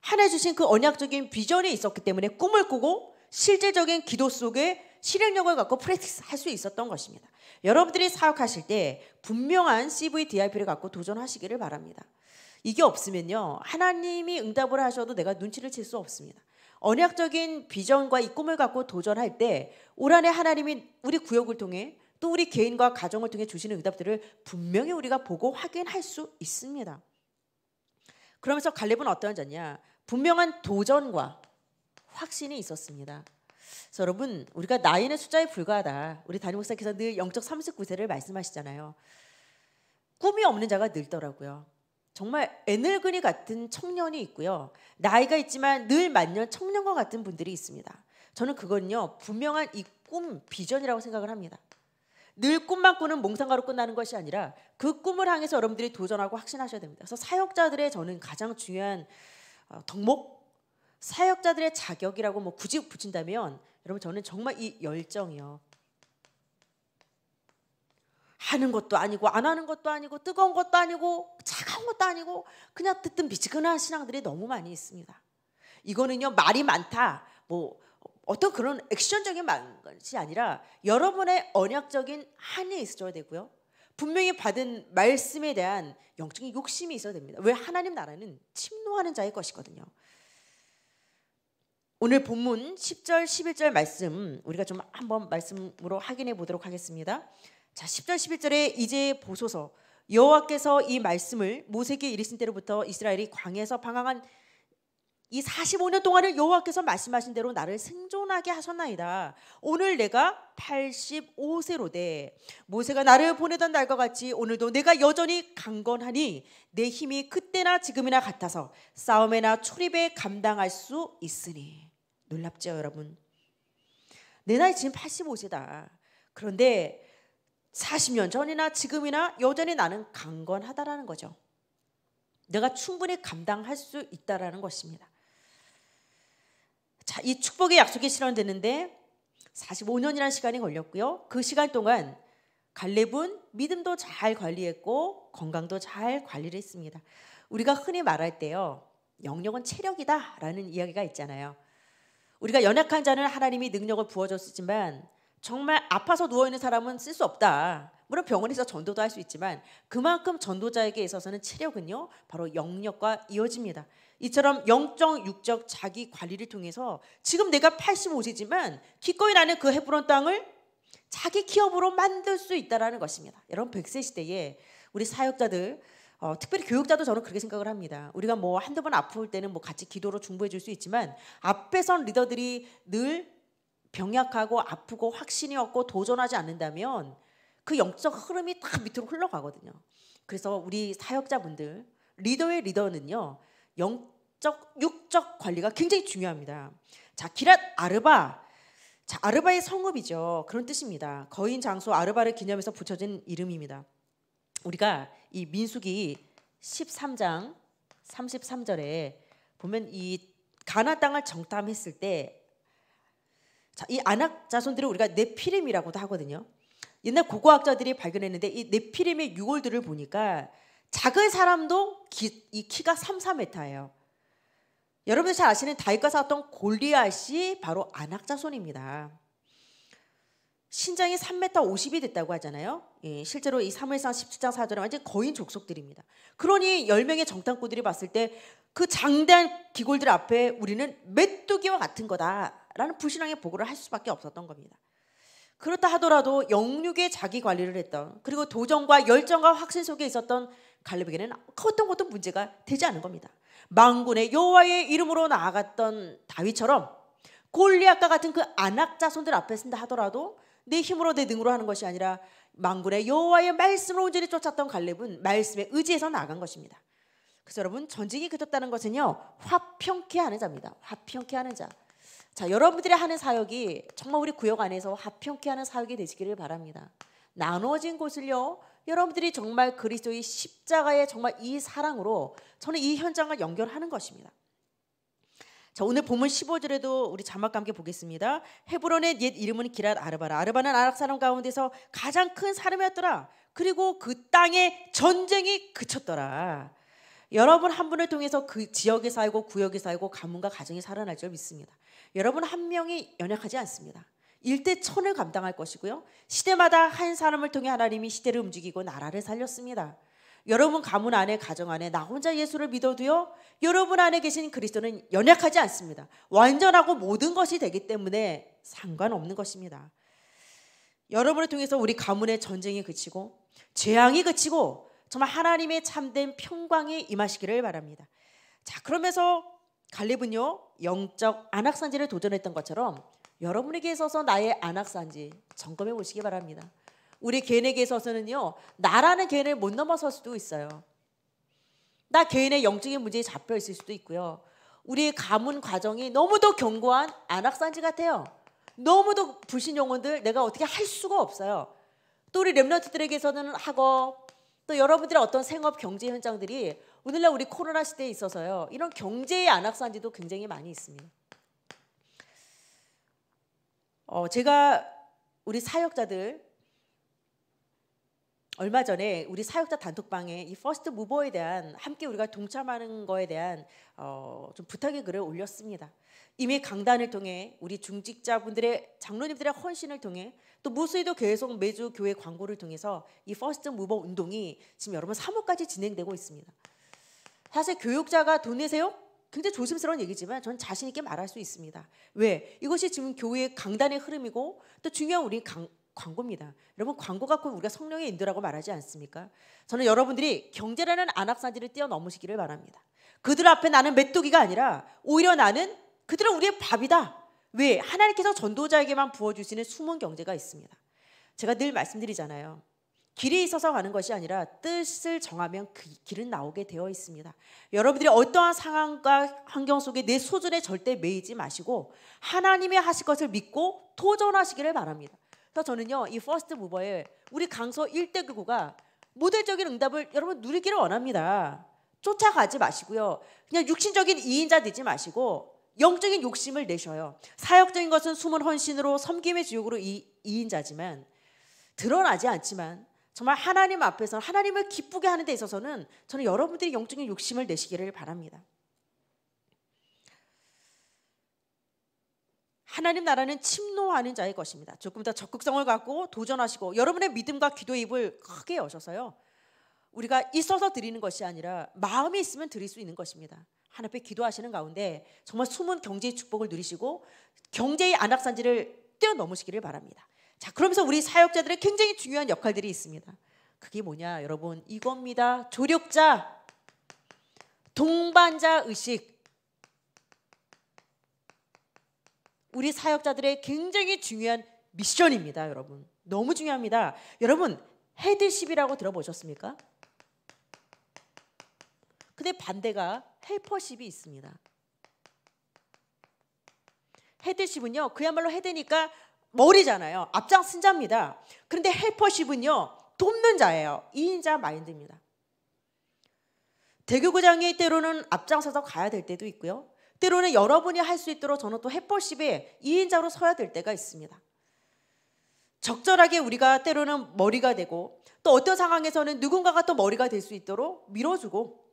하나 주신 그 언약적인 비전이 있었기 때문에 꿈을 꾸고 실제적인 기도 속에 실행력을 갖고 프랙티스 할 수 있었던 것입니다. 여러분들이 사역하실 때 분명한 CV, DIP를 갖고 도전하시기를 바랍니다. 이게 없으면요. 하나님이 응답을 하셔도 내가 눈치를 챌수 없습니다. 언약적인 비전과 이 꿈을 갖고 도전할 때 올 한해 하나님이 우리 구역을 통해 또 우리 개인과 가정을 통해 주시는 응답들을 분명히 우리가 보고 확인할 수 있습니다. 그러면서 갈렙은 어떤 자냐? 분명한 도전과 확신이 있었습니다. 그래서 여러분 우리가 나이는 숫자에 불과하다. 우리 담임 목사께서 늘 영적 39세를 말씀하시잖아요. 꿈이 없는 자가 늘더라고요. 정말 애늙은이 같은 청년이 있고요. 나이가 있지만 늘 만년 청년과 같은 분들이 있습니다. 저는 그건요 분명한 이 꿈 비전이라고 생각을 합니다. 늘 꿈만 꾸는 몽상가로 끝나는 것이 아니라 그 꿈을 향해서 여러분들이 도전하고 확신하셔야 됩니다. 그래서 사역자들의 저는 가장 중요한 어, 덕목 사역자들의 자격이라고 뭐 굳이 붙인다면 여러분 저는 정말 이 열정이요. 하는 것도 아니고 안 하는 것도 아니고 뜨거운 것도 아니고 차가운 것도 아니고 그냥 듣든 미지근한 신앙들이 너무 많이 있습니다. 이거는요 말이 많다 뭐 어떤 그런 액션적인 것이 아니라 여러분의 언약적인 한이 있어야 되고요. 분명히 받은 말씀에 대한 영적인 욕심이 있어야 됩니다. 왜 하나님 나라는 침노하는 자의 것이거든요. 오늘 본문 10절 11절 말씀 우리가 좀 한번 말씀으로 확인해 보도록 하겠습니다. 자, 10절 11절에 이제 보소서 여호와께서 이 말씀을 모세에게 이르신 때로부터 이스라엘이 광에서 방황한 이 45년 동안을 여호와께서 말씀하신 대로 나를 생존하게 하셨나이다. 오늘 내가 85세로 돼 모세가 나를 보내던 날과 같이 오늘도 내가 여전히 강건하니 내 힘이 그때나 지금이나 같아서 싸움에나 출입에 감당할 수 있으니. 놀랍죠, 여러분? 내 나이 지금 85세다. 그런데 40년 전이나 지금이나 여전히 나는 강건하다라는 거죠. 내가 충분히 감당할 수 있다라는 것입니다. 자, 이 축복의 약속이 실현되는데 45년이라는 시간이 걸렸고요. 그 시간 동안 갈렙은 믿음도 잘 관리했고 건강도 잘 관리를 했습니다. 우리가 흔히 말할 때요. 영역은 체력이다라는 이야기가 있잖아요. 우리가 연약한 자는 하나님이 능력을 부어줬지만 정말 아파서 누워 있는 사람은 쓸 수 없다. 물론 병원에서 전도도 할 수 있지만 그만큼 전도자에게 있어서는 체력은요 바로 영역과 이어집니다. 이처럼 영적 육적 자기 관리를 통해서 지금 내가 85세지만 기꺼이 나는 그 헤브론 땅을 자기 기업으로 만들 수 있다라는 것입니다. 여러분 100세 시대에 우리 사역자들 어, 특별히 교육자도 저는 그렇게 생각을 합니다. 우리가 뭐 한두 번 아플 때는 뭐 같이 기도로 중보해 줄 수 있지만 앞에선 리더들이 늘 병약하고 아프고 확신이 없고 도전하지 않는다면 그 영적 흐름이 다 밑으로 흘러가거든요. 그래서 우리 사역자분들 리더의 리더는요. 영적 육적 관리가 굉장히 중요합니다. 자, 기랏 아르바 자, 아르바의 성읍이죠. 그런 뜻입니다. 거인 장소 아르바를 기념해서 붙여진 이름입니다. 우리가 이 민숙이 13장 33절에 보면 이 가나 땅을 정탐했을 때 이 안악 자손들을 우리가 네피림이라고도 하거든요. 옛날 고고학자들이 발견했는데 이 네피림의 유골들을 보니까 작은 사람도 기, 이 키가 3, 4m예요. 여러분 잘 아시는 다윗과 싸웠던 골리앗이 바로 안악자손입니다. 신장이 3m 50이 됐다고 하잖아요. 예, 실제로 이 사무엘상 17장 4절은 완전 거인 족속들입니다. 그러니 10명의 정탐꾼들이 봤을 때 그 장대한 기골들 앞에 우리는 메뚜기와 같은 거다라는 불신앙의 보고를 할 수밖에 없었던 겁니다. 그렇다 하더라도 영육의 자기 관리를 했던 그리고 도전과 열정과 확신 속에 있었던 갈렙에게는 어떤 것도 문제가 되지 않은 겁니다. 망군의 여호와의 이름으로 나아갔던 다윗처럼 골리앗과 같은 그 안악 자손들 앞에 쓴다 하더라도 내 힘으로 내 능으로 하는 것이 아니라 망군의 여호와의 말씀을 온전히 쫓았던 갈렙은 말씀의의지에서 나간 것입니다. 그래서 여러분 전쟁이 그쳤다는 것은요 화평케 하는 자입니다. 화평케 하는 자. 자 여러분들이 하는 사역이 정말 우리 구역 안에서 화평케 하는 사역이 되시기를 바랍니다. 나눠진 곳을요 여러분들이 정말 그리스도의 십자가의 정말 이 사랑으로 저는 이 현장을 연결하는 것입니다. 자, 오늘 본문 15절에도 우리 자막과 함께 보겠습니다. 헤브론의 옛 이름은 기랏 아르바라. 아르바는 아랍 사람 가운데서 가장 큰 사람이었더라. 그리고 그 땅에 전쟁이 그쳤더라. 여러분 한 분을 통해서 그 지역에 살고 구역에 살고 가문과 가정이 살아날 줄 믿습니다. 여러분 한 명이 연약하지 않습니다. 일대 천을 감당할 것이고요. 시대마다 한 사람을 통해 하나님이 시대를 움직이고 나라를 살렸습니다. 여러분 가문 안에 가정 안에 나 혼자 예수를 믿어도요. 여러분 안에 계신 그리스도는 연약하지 않습니다. 완전하고 모든 것이 되기 때문에 상관없는 것입니다. 여러분을 통해서 우리 가문의 전쟁이 그치고 재앙이 그치고 정말 하나님의 참된 평강이 임하시기를 바랍니다. 자, 그러면서 갈렙은요. 영적 안악산지를 도전했던 것처럼 여러분에게 있어서 나의 안악산지 점검해 보시기 바랍니다. 우리 개인에게 있어서는요. 나라는 개인을 못 넘어설 수도 있어요. 나 개인의 영적인 문제에 잡혀 있을 수도 있고요. 우리의 가문 과정이 너무도 견고한 안악산지 같아요. 너무도 불신 영혼들 내가 어떻게 할 수가 없어요. 또 우리 렘런트들에게서는 학업 또 여러분들의 어떤 생업 경제 현장들이 오늘날 우리 코로나 시대에 있어서요. 이런 경제의 안악산지도 굉장히 많이 있습니다. 어, 제가 우리 사역자들 얼마 전에 우리 사역자 단톡방에 이 퍼스트 무버에 대한 함께 우리가 동참하는 거에 대한 어, 좀 부탁의 글을 올렸습니다. 이미 강단을 통해 우리 중직자분들의 장로님들의 헌신을 통해 또 무수히도 계속 매주 교회 광고를 통해서 이 퍼스트 무버 운동이 지금 여러분 3호까지 진행되고 있습니다. 사실 교육자가 돈 내세요? 굉장히 조심스러운 얘기지만 저는 자신 있게 말할 수 있습니다. 왜? 이것이 지금 교회 강단의 흐름이고 또 중요한 우리 강, 광고입니다. 여러분 광고 갖고 우리가 성령의 인도라고 말하지 않습니까? 저는 여러분들이 경제라는 안악사지를 뛰어넘으시기를 바랍니다. 그들 앞에 나는 메뚜기가 아니라 오히려 나는 그들은 우리의 밥이다. 왜? 하나님께서 전도자에게만 부어주시는 숨은 경제가 있습니다. 제가 늘 말씀드리잖아요. 길이 있어서 가는 것이 아니라 뜻을 정하면 그 길은 나오게 되어 있습니다. 여러분들이 어떠한 상황과 환경 속에 내 소준에 절대 매이지 마시고 하나님의 하실 것을 믿고 도전하시기를 바랍니다. 그래서 저는요 이 퍼스트 무버의 우리 강서 1대 교구가 모델적인 응답을 여러분 누리기를 원합니다. 쫓아가지 마시고요. 그냥 육신적인 이인자 되지 마시고 영적인 욕심을 내셔요. 사역적인 것은 숨은 헌신으로 섬김의 지옥으로 이, 이인자지만 드러나지 않지만 정말 하나님 앞에서 하나님을 기쁘게 하는 데 있어서는 저는 여러분들이 영적인 욕심을 내시기를 바랍니다. 하나님 나라는 침노하는 자의 것입니다. 조금 더 적극성을 갖고 도전하시고 여러분의 믿음과 기도의 입을 크게 여셔서요. 우리가 있어서 드리는 것이 아니라 마음이 있으면 드릴 수 있는 것입니다. 하나 앞에 기도하시는 가운데 정말 숨은 경제의 축복을 누리시고 경제의 안락산지를 뛰어넘으시기를 바랍니다. 자, 그러면서 우리 사역자들의 굉장히 중요한 역할들이 있습니다. 그게 뭐냐, 여러분 이겁니다. 조력자, 동반자 의식, 우리 사역자들의 굉장히 중요한 미션입니다, 여러분. 너무 중요합니다. 여러분, 헤드십이라고 들어보셨습니까? 근데 반대가 헬퍼십이 있습니다. 헤드십은요, 그야말로 헤드니까 머리잖아요. 앞장쓴 자입니다. 그런데 헬퍼십은요, 돕는 자예요. 2인자 마인드입니다. 대교구장이 때로는 앞장서서 가야 될 때도 있고요. 때로는 여러분이 할 수 있도록 저는 또해벌십에 2인자로 서야 될 때가 있습니다. 적절하게 우리가 때로는 머리가 되고 또 어떤 상황에서는 누군가가 또 머리가 될 수 있도록 밀어주고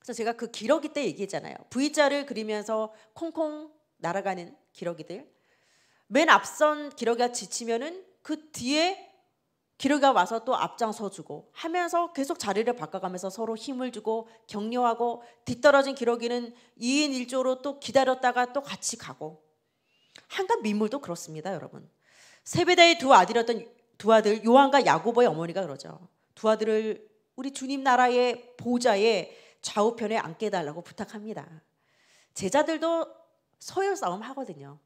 그래서 제가 그 기러기 때 얘기했잖아요. V자를 그리면서 콩콩 날아가는 기러기들. 맨 앞선 기러기가 지치면은 그 뒤에 기르가 와서 또 앞장서주고 하면서 계속 자리를 바꿔가면서 서로 힘을 주고 격려하고 뒤떨어진 기러기는 2인 1조로 또 기다렸다가 또 같이 가고 한간 민물도 그렇습니다 여러분 세베다의 두 아들이었던 두 아들 요한과 야구보의 어머니가 그러죠 두 아들을 우리 주님 나라의 보좌의 좌우편에 앉게 해달라고 부탁합니다 제자들도 서열 싸움 하거든요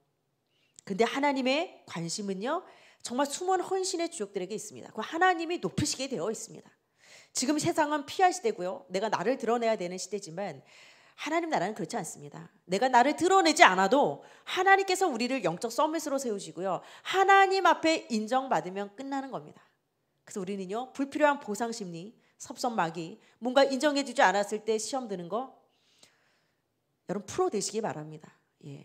근데 하나님의 관심은요 정말 숨은 헌신의 주역들에게 있습니다. 그 하나님이 높으시게 되어 있습니다. 지금 세상은 피할 시대고요. 내가 나를 드러내야 되는 시대지만 하나님 나라는 그렇지 않습니다. 내가 나를 드러내지 않아도 하나님께서 우리를 영적 서밋으로 세우시고요. 하나님 앞에 인정받으면 끝나는 겁니다. 그래서 우리는요. 불필요한 보상 심리, 섭섭마귀, 뭔가 인정해 주지 않았을 때 시험 드는 거 여러분 프로 되시기 바랍니다. 예.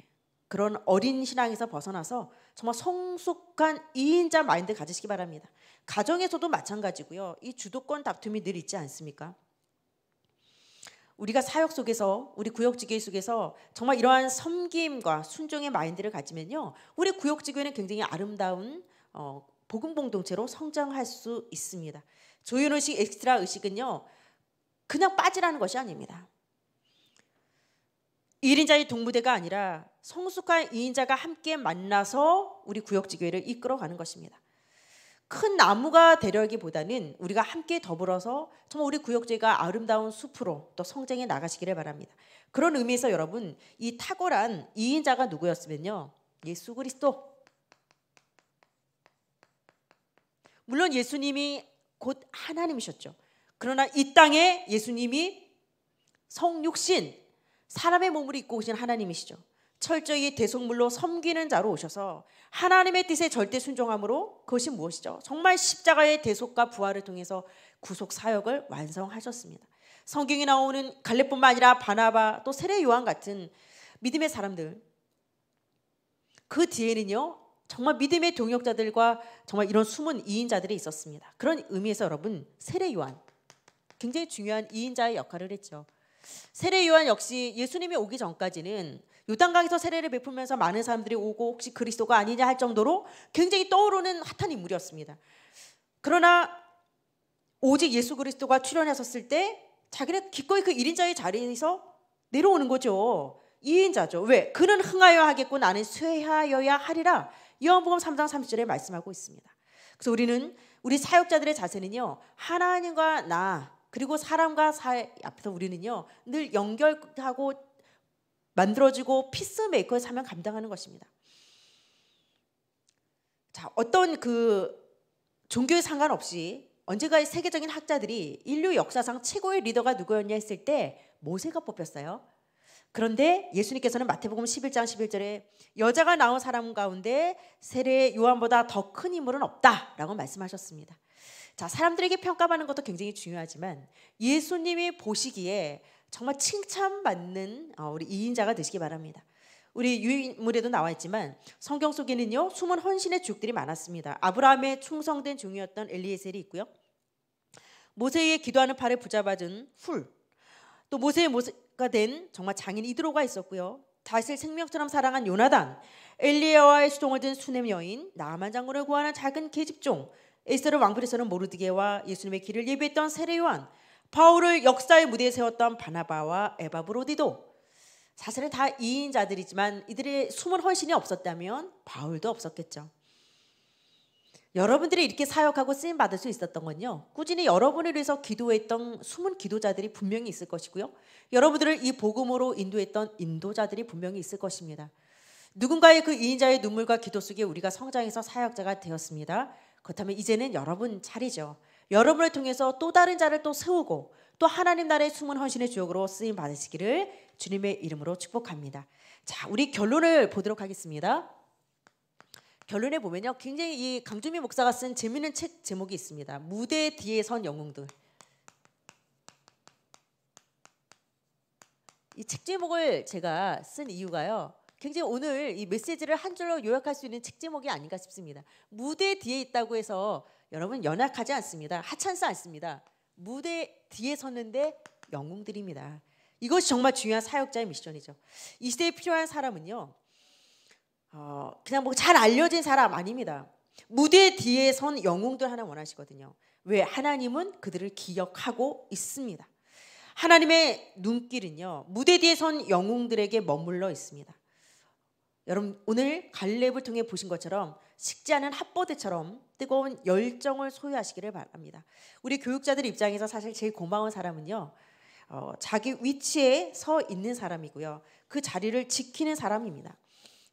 그런 어린 신앙에서 벗어나서 정말 성숙한 이인자 마인드 가지시기 바랍니다. 가정에서도 마찬가지고요. 이 주도권 다툼이 늘 있지 않습니까? 우리가 사역 속에서 우리 구역지교 속에서 정말 이러한 섬김과 순종의 마인드를 가지면요. 우리 구역지교회는 굉장히 아름다운 어, 복음 공동체로 성장할 수 있습니다. 조윤의식 엑스트라 의식은요. 그냥 빠지라는 것이 아닙니다. 1인자의 동무대가 아니라 성숙한 2인자가 함께 만나서 우리 구역지교회를 이끌어가는 것입니다. 큰 나무가 되려기보다는 우리가 함께 더불어서 정말 우리 구역제가 아름다운 숲으로 또 성장해 나가시기를 바랍니다. 그런 의미에서 여러분 이 탁월한 2인자가 누구였으면요. 예수 그리스도. 물론 예수님이 곧 하나님이셨죠. 그러나 이 땅에 예수님이 성육신 사람의 몸을 입고 오신 하나님이시죠. 철저히 대속물로 섬기는 자로 오셔서 하나님의 뜻에 절대 순종함으로 그것이 무엇이죠? 정말 십자가의 대속과 부활을 통해서 구속 사역을 완성하셨습니다. 성경에 나오는 갈렙뿐만 아니라 바나바 또 세례 요한 같은 믿음의 사람들 그 뒤에는요 정말 믿음의 동역자들과 정말 이런 숨은 이인자들이 있었습니다. 그런 의미에서 여러분 세례 요한 굉장히 중요한 이인자의 역할을 했죠. 세례 요한 역시 예수님이 오기 전까지는 요단강에서 세례를 베풀면서 많은 사람들이 오고 혹시 그리스도가 아니냐 할 정도로 굉장히 떠오르는 핫한 인물이었습니다. 그러나 오직 예수 그리스도가 출현하셨을 때 자기는 기꺼이 그 1인자의 자리에서 내려오는 거죠. 2인자죠. 왜? 그는 흥하여 하겠고 나는 쇠하여야 하리라. 요한복음 3장 30절에 말씀하고 있습니다. 그래서 우리는 우리 사역자들의 자세는요. 하나님과 나 그리고 사람과 사회 앞에서 우리는요 늘 연결하고 만들어지고 피스메이커의 사명 감당하는 것입니다. 자 어떤 그 종교에 상관없이 언제가 세계적인 학자들이 인류 역사상 최고의 리더가 누구였냐 했을 때 모세가 뽑혔어요. 그런데 예수님께서는 마태복음 11장 11절에 여자가 낳은 사람 가운데 세례 요한보다 더 큰 인물은 없다라고 말씀하셨습니다. 자, 사람들에게 평가받는 것도 굉장히 중요하지만 예수님이 보시기에 정말 칭찬받는 어, 우리 이인자가 되시기 바랍니다. 우리 유인물에도 나와 있지만 성경 속에는요 숨은 헌신의 주역들이 많았습니다. 아브라함의 충성된 종이었던 엘리에셀이 있고요. 모세의 기도하는 팔에 붙잡아준 훌, 또 모세의 모세가 된 정말 장인 이드로가 있었고요. 다윗을 생명처럼 사랑한 요나단, 엘리야와의 수종을 든 수냄 여인, 나만 장군을 구하는 작은 계집종, 에스테르 왕비에서는 모르드게와 예수님의 길을 예비했던 세례요한, 바울을 역사의 무대에 세웠던 바나바와 에바브로디도 사실은 다 이인자들이지만 이들의 숨은 헌신이 없었다면 바울도 없었겠죠. 여러분들이 이렇게 사역하고 쓰임 받을 수 있었던 건요. 꾸준히 여러분을 위해서 기도했던 숨은 기도자들이 분명히 있을 것이고요. 여러분들을 이 복음으로 인도했던 인도자들이 분명히 있을 것입니다. 누군가의 그 이인자의 눈물과 기도 속에 우리가 성장해서 사역자가 되었습니다. 그렇다면 이제는 여러분 차례죠. 여러분을 통해서 또 다른 자를 또 세우고 또 하나님 나라의 숨은 헌신의 주역으로 쓰임 받으시기를 주님의 이름으로 축복합니다. 자, 우리 결론을 보도록 하겠습니다. 결론에 보면요. 굉장히 이강주미 목사가 쓴 재미있는 책 제목이 있습니다. 무대 뒤에 선 영웅들. 이 책 제목을 제가 쓴 이유가요. 굉장히 오늘 이 메시지를 한 줄로 요약할 수 있는 책제목이 아닌가 싶습니다. 무대 뒤에 있다고 해서 여러분 연약하지 않습니다. 하찮지 않습니다. 무대 뒤에 섰는데 영웅들입니다. 이것이 정말 중요한 사역자의 미션이죠. 이 시대에 필요한 사람은요. 어, 그냥 뭐 잘 알려진 사람 아닙니다. 무대 뒤에 선 영웅들 하나 원하시거든요. 왜 하나님은 그들을 기억하고 있습니다. 하나님의 눈길은요. 무대 뒤에 선 영웅들에게 머물러 있습니다. 여러분 오늘 갈렙을 통해 보신 것처럼 식지 않은 합보드처럼 뜨거운 열정을 소유하시기를 바랍니다. 우리 교육자들 입장에서 사실 제일 고마운 사람은요. 어, 자기 위치에 서 있는 사람이고요. 그 자리를 지키는 사람입니다.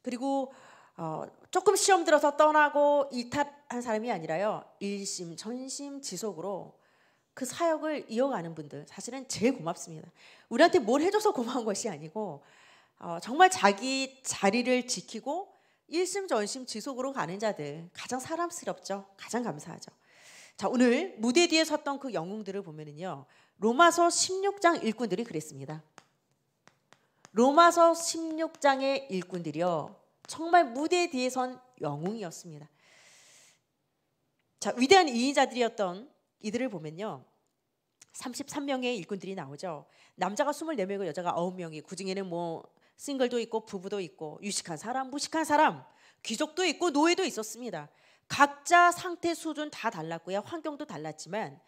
그리고 어, 조금 시험 들어서 떠나고 이탈한 사람이 아니라요. 일심, 전심, 지속으로 그 사역을 이어가는 분들 사실은 제일 고맙습니다. 우리한테 뭘 해줘서 고마운 것이 아니고 어, 정말 자기 자리를 지키고 일심전심 지속으로 가는 자들 가장 사람스럽죠. 가장 감사하죠. 자 오늘 무대 뒤에 섰던 그 영웅들을 보면은요 로마서 16장 일꾼들이 그랬습니다. 로마서 16장의 일꾼들이요 정말 무대 뒤에 선 영웅이었습니다. 자 위대한 이인자들이었던 이들을 보면요 33명의 일꾼들이 나오죠. 남자가 24명이고 여자가 9명이 그 중에는 뭐 싱글도 있고 부부도 있고 유식한 사람, 무식한 사람, 귀족도 있고 노예도 있었습니다. 각자 상태 수준 다 달랐고요. 환경도 달랐지만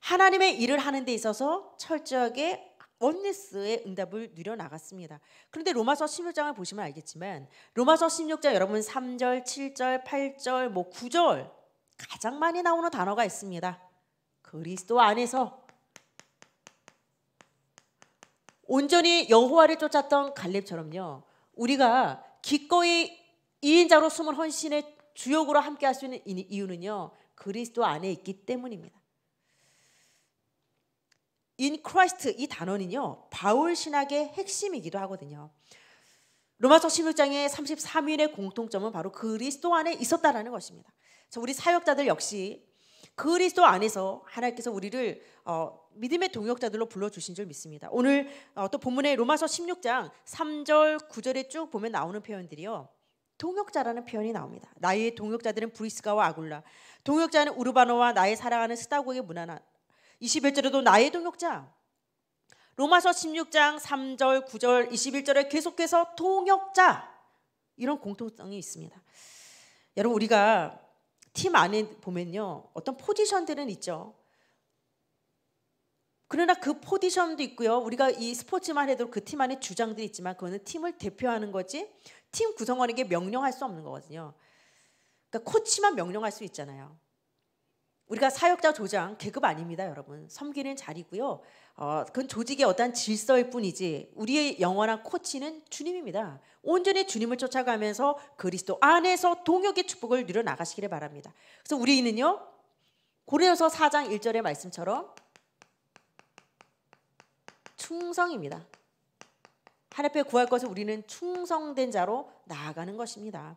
하나님의 일을 하는 데 있어서 철저하게 원리스의 응답을 누려나갔습니다. 그런데 로마서 16장을 보시면 알겠지만 로마서 16장 여러분 3절, 7절, 8절, 뭐 9절 가장 많이 나오는 단어가 있습니다. 그리스도 안에서 온전히 여호와를 쫓았던 갈렙처럼요. 우리가 기꺼이 이인자로 숨은 헌신의 주역으로 함께 할수 있는 이유는요. 그리스도 안에 있기 때문입니다. in Christ 이 단어는요. 바울 신학의 핵심이기도 하거든요. 로마서 16장의 33일의 공통점은 바로 그리스도 안에 있었다라는 것입니다. 우리 사역자들 역시 그리스도 안에서 하나님께서 우리를 어, 믿음의 동역자들로 불러주신 줄 믿습니다. 오늘 어, 또 본문의 로마서 16장 3절 9절에 쭉 보면 나오는 표현들이요. 동역자라는 표현이 나옵니다. 나의 동역자들은 브리스가와 아굴라, 동역자는 우르바노와 나의 사랑하는 스타고의 문안한 21절에도 나의 동역자. 로마서 16장 3절, 9절, 21절에 계속해서 동역자 이런 공통성이 있습니다. 여러분 우리가 팀 안에 보면요. 어떤 포지션들은 있죠. 그러나 그 포지션도 있고요. 우리가 이 스포츠만 해도 그 팀 안에 주장들이 있지만 그거는 팀을 대표하는 거지 팀 구성원에게 명령할 수 없는 거거든요. 그러니까 코치만 명령할 수 있잖아요. 우리가 사역자 조장 계급 아닙니다, 여러분. 섬기는 자리고요. 어, 그건 조직의 어떠 질서일 뿐이지 우리의 영원한 코치는 주님입니다. 온전히 주님을 쫓아가면서 그리스도 안에서 동역의 축복을 누려 나가시기를 바랍니다. 그래서 우리는요. 고린서 4장 1절의 말씀처럼 충성입니다. 하나님께 구할 것을 우리는 충성된 자로 나아가는 것입니다.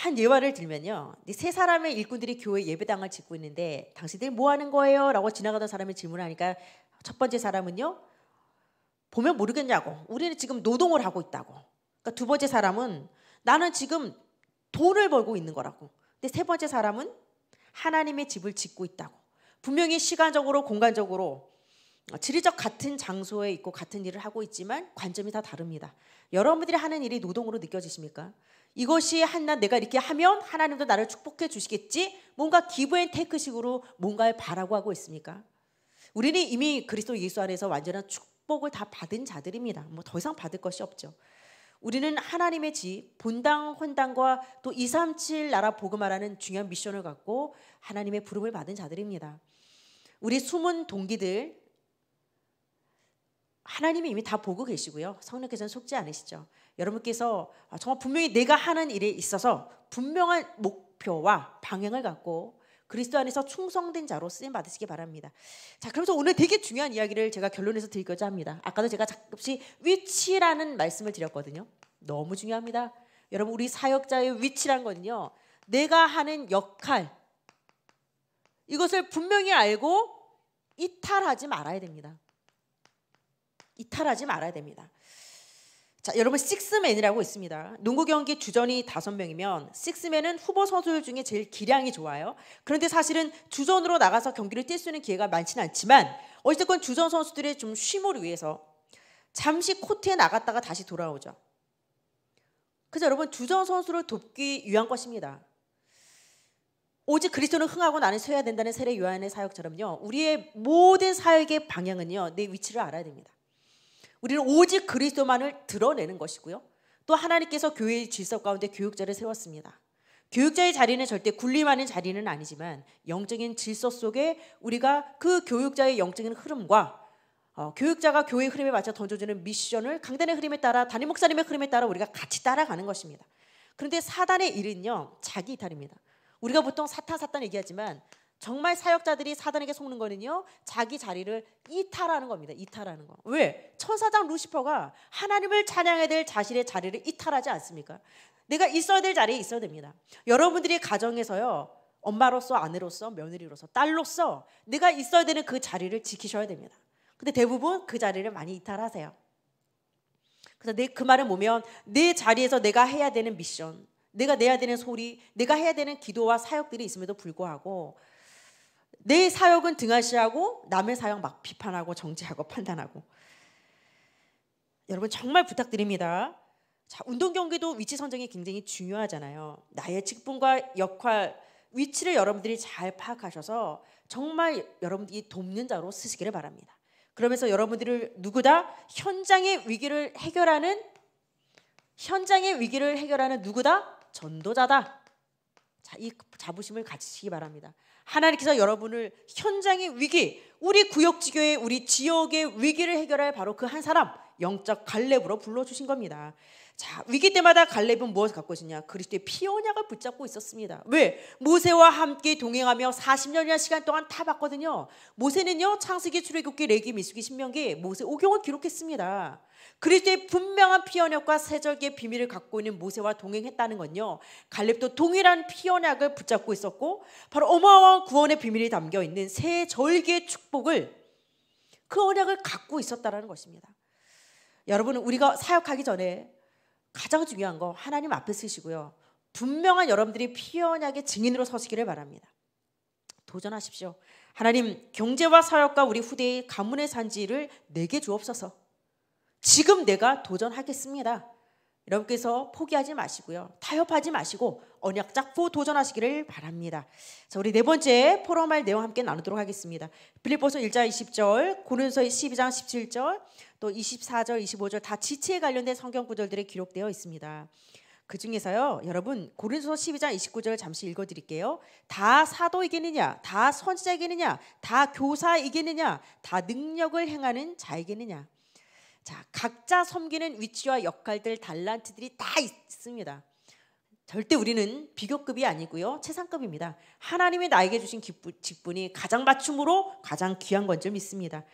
한 예화를 들면요. 네, 세 사람의 일꾼들이 교회 예배당을 짓고 있는데 당신들이 뭐 하는 거예요? 라고 지나가던 사람이 질문을 하니까 첫 번째 사람은요. 보면 모르겠냐고. 우리는 지금 노동을 하고 있다고. 그러니까 두 번째 사람은 나는 지금 돈을 벌고 있는 거라고. 근데 세 번째 사람은 하나님의 집을 짓고 있다고. 분명히 시간적으로 공간적으로 어, 지리적 같은 장소에 있고 같은 일을 하고 있지만 관점이 다 다릅니다. 여러분들이 하는 일이 노동으로 느껴지십니까? 이것이 한낱 내가 이렇게 하면 하나님도 나를 축복해 주시겠지? 뭔가 기브앤테크식으로 뭔가를 바라고 하고 있습니까? 우리는 이미 그리스도 예수 안에서 완전한 축복을 다 받은 자들입니다. 뭐 더 이상 받을 것이 없죠. 우리는 하나님의 집, 본당, 혼당과 또 2, 3, 7 나라 복음화라는 중요한 미션을 갖고 하나님의 부름을 받은 자들입니다. 우리 숨은 동기들 하나님이 이미 다 보고 계시고요. 성령께서는 속지 않으시죠. 여러분께서 아, 정말 분명히 내가 하는 일에 있어서 분명한 목표와 방향을 갖고 그리스도 안에서 충성된 자로 쓰임 받으시기 바랍니다. 자, 그러면서 오늘 되게 중요한 이야기를 제가 결론에서 드리고자 합니다. 아까도 제가 잠시 위치라는 말씀을 드렸거든요. 너무 중요합니다. 여러분 우리 사역자의 위치란 건요. 내가 하는 역할 이것을 분명히 알고 이탈하지 말아야 됩니다. 이탈하지 말아야 됩니다. 자, 여러분 식스맨이라고 있습니다. 농구 경기 주전이 다섯 명이면 식스맨은 후보 선수들 중에 제일 기량이 좋아요. 그런데 사실은 주전으로 나가서 경기를 뛸 수 있는 기회가 많지는 않지만 어쨌건 주전 선수들의 좀 쉼을 위해서 잠시 코트에 나갔다가 다시 돌아오죠. 그래서 여러분 주전 선수를 돕기 위한 것입니다. 오직 그리스도는 흥하고 나는 서야 된다는 세례 요한의 사역처럼요. 우리의 모든 사역의 방향은요. 내 위치를 알아야 됩니다. 우리는 오직 그리스도만을 드러내는 것이고요. 또 하나님께서 교회의 질서 가운데 교육자를 세웠습니다. 교육자의 자리는 절대 군림하는 자리는 아니지만 영적인 질서 속에 우리가 그 교육자의 영적인 흐름과 어, 교육자가 교회의 흐름에 맞춰 던져주는 미션을 강단의 흐름에 따라 단임 목사님의 흐름에 따라 우리가 같이 따라가는 것입니다. 그런데 사단의 일은요 자기 이탈입니다. 우리가 보통 사탄 사탄 얘기하지만 정말 사역자들이 사단에게 속는 거는요. 자기 자리를 이탈하는 겁니다. 이탈하는 거. 왜? 천사장 루시퍼가 하나님을 찬양해야 될 자신의 자리를 이탈하지 않습니까? 내가 있어야 될 자리에 있어야 됩니다. 여러분들이 가정에서요. 엄마로서 아내로서 며느리로서 딸로서 내가 있어야 되는 그 자리를 지키셔야 됩니다. 근데 대부분 그 자리를 많이 이탈하세요. 그래서 내 그 말을 보면 내 자리에서 내가 해야 되는 미션, 내가 내야 되는 소리, 내가 해야 되는 기도와 사역들이 있음에도 불구하고 내 사역은 등한시하고 남의 사역 막 비판하고 정지하고 판단하고 여러분 정말 부탁드립니다. 자, 운동 경기도 위치 선정이 굉장히 중요하잖아요. 나의 직분과 역할, 위치를 여러분들이 잘 파악하셔서 정말 여러분들이 돕는 자로 쓰시기를 바랍니다. 그러면서 여러분들을 누구다 현장의 위기를 해결하는 현장의 위기를 해결하는 누구다 전도자다. 자, 이 자부심을 가지시기 바랍니다. 하나님께서 여러분을 현장의 위기, 우리 구역지교의 우리 지역의 위기를 해결할 바로 그 한 사람 영적 갈렙으로 불러주신 겁니다. 자, 위기 때마다 갈렙은 무엇을 갖고 있었냐? 그리스도의 피 언약을 붙잡고 있었습니다. 왜? 모세와 함께 동행하며 40년이나 시간 동안 타봤거든요. 모세는요, 창세기, 출애굽기, 레기, 미수기, 신명기, 모세 오경을 기록했습니다. 그리스도의 분명한 피 언약과 세절기의 비밀을 갖고 있는 모세와 동행했다는 건요. 갈렙도 동일한 피 언약을 붙잡고 있었고 바로 어마어마한 구원의 비밀이 담겨 있는 세 절기의 축복을 그 언약을 갖고 있었다는 것입니다. 여러분은 우리가 사역하기 전에 가장 중요한 거 하나님 앞에 쓰시고요. 분명한 여러분들이 피연하게 증인으로 서시기를 바랍니다. 도전하십시오. 하나님 경제와 사역과 우리 후대의 가문의 산지를 내게 주옵소서. 지금 내가 도전하겠습니다. 여러분께서 포기하지 마시고요. 타협하지 마시고 언약 짝고 도전하시기를 바랍니다. 자, 우리 네 번째 포럼할 내용 함께 나누도록 하겠습니다. 빌립보서 1장 20절, 고린서 12장 17절, 또 24절, 25절 다 지체에 관련된 성경 구절들에 기록되어 있습니다. 그 중에서요, 여러분 고린도서 12장 29절 잠시 읽어드릴게요. 다 사도이겠느냐, 다 선지자이겠느냐, 다 교사이겠느냐, 다 능력을 행하는 자이겠느냐. 자, 각자 섬기는 위치와 역할들, 달란트들이 다 있습니다. 절대 우리는 비교급이 아니고요, 최상급입니다. 하나님이 나에게 주신 직분이 가장 맞춤으로 가장 귀한 건줄 믿습니다.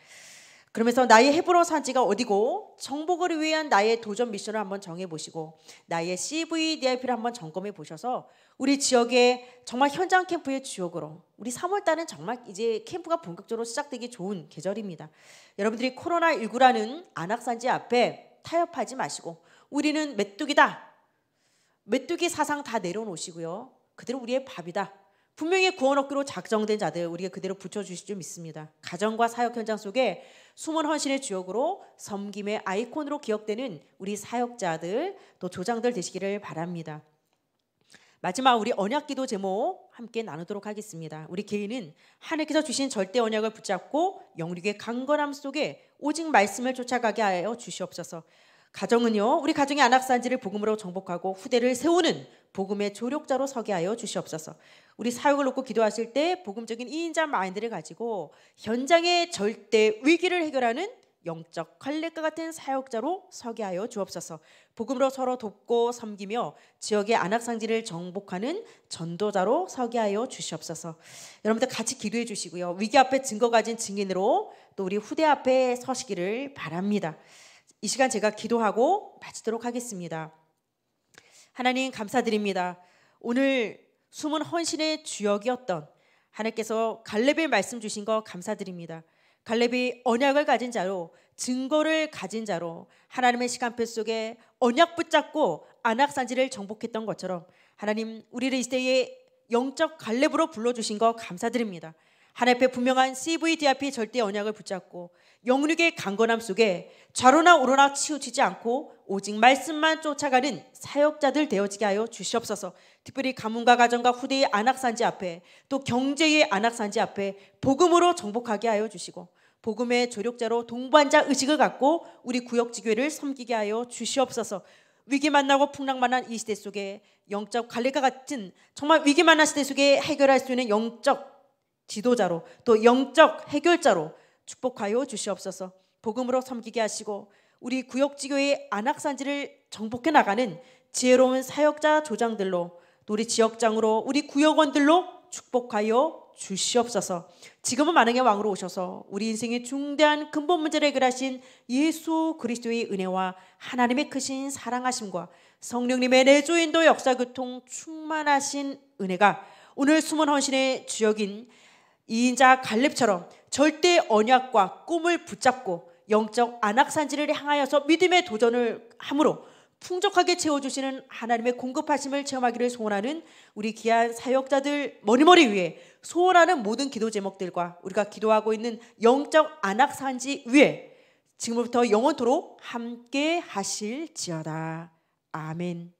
그러면서 나의 헤브로 산지가 어디고 정복을 위한 나의 도전 미션을 한번 정해 보시고 나의 CVDIP를 한번 점검해 보셔서 우리 지역의 정말 현장 캠프의 주역으로 우리 3월달은 정말 이제 캠프가 본격적으로 시작되기 좋은 계절입니다. 여러분들이 코로나19라는 안악산지 앞에 타협하지 마시고 우리는 메뚜기다. 메뚜기 사상 다 내려놓으시고요. 그대로 우리의 밥이다. 분명히 구원 얻기로 작정된 자들 우리가 그대로 붙여주실 줄 믿습니다. 가정과 사역 현장 속에 숨은 헌신의 주역으로 섬김의 아이콘으로 기억되는 우리 사역자들 또 조장들 되시기를 바랍니다. 마지막 우리 언약기도 제목 함께 나누도록 하겠습니다. 우리 개인은 하늘께서 주신 절대 언약을 붙잡고 영육의 강건함 속에 오직 말씀을 쫓아가게 하여 주시옵소서. 가정은요, 우리 가정의 안악산지를 복음으로 정복하고 후대를 세우는 복음의 조력자로 서게 하여 주시옵소서. 우리 사역을 놓고 기도하실 때 복음적인 이인자 마인드를 가지고 현장의 절대 위기를 해결하는 영적 칼렉과 같은 사역자로 서게 하여 주옵소서. 복음으로 서로 돕고 섬기며 지역의 안악상지를 정복하는 전도자로 서게 하여 주시옵소서. 여러분들 같이 기도해 주시고요. 위기 앞에 증거 가진 증인으로 또 우리 후대 앞에 서시기를 바랍니다. 이 시간 제가 기도하고 마치도록 하겠습니다. 하나님 감사드립니다. 오늘 숨은 헌신의 주역이었던 하나님께서 갈렙의 말씀 주신 거 감사드립니다. 갈렙이 언약을 가진 자로 증거를 가진 자로 하나님의 시간표 속에 언약 붙잡고 안악산지를 정복했던 것처럼 하나님 우리를 이 시대에 영적 갈렙으로 불러주신 거 감사드립니다. 하나님의 분명한 CVDRP 절대 언약을 붙잡고 영육의 강건함 속에 좌로나 우로나 치우치지 않고 오직 말씀만 쫓아가는 사역자들 되어지게 하여 주시옵소서. 특별히 가문과 가정과 후대의 안악산지 앞에 또 경제의 안악산지 앞에 복음으로 정복하게 하여 주시고 복음의 조력자로 동반자 의식을 갖고 우리 구역지교회를 섬기게 하여 주시옵소서. 위기 만나고 풍랑 만한이 시대 속에 영적 갈래가 같은 정말 위기 만난 시대 속에 해결할 수 있는 영적 지도자로 또 영적 해결자로 축복하여 주시옵소서. 복음으로 섬기게 하시고 우리 구역지교의 안악산지를 정복해 나가는 지혜로운 사역자 조장들로 우리 지역장으로 우리 구역원들로 축복하여 주시옵소서. 지금은 만왕의 왕으로 오셔서 우리 인생의 중대한 근본 문제를 해결하신 예수 그리스도의 은혜와 하나님의 크신 사랑하심과 성령님의 내조인도 역사교통 충만하신 은혜가 오늘 숨은 헌신의 주역인 이인자 갈렙처럼 절대 언약과 꿈을 붙잡고 영적 안악산지를 향하여서 믿음의 도전을 함으로 풍족하게 채워주시는 하나님의 공급하심을 체험하기를 소원하는 우리 귀한 사역자들 머리머리 위에 소원하는 모든 기도 제목들과 우리가 기도하고 있는 영적 안악산지 위에 지금부터 영원토록 함께 하실지어다. 아멘.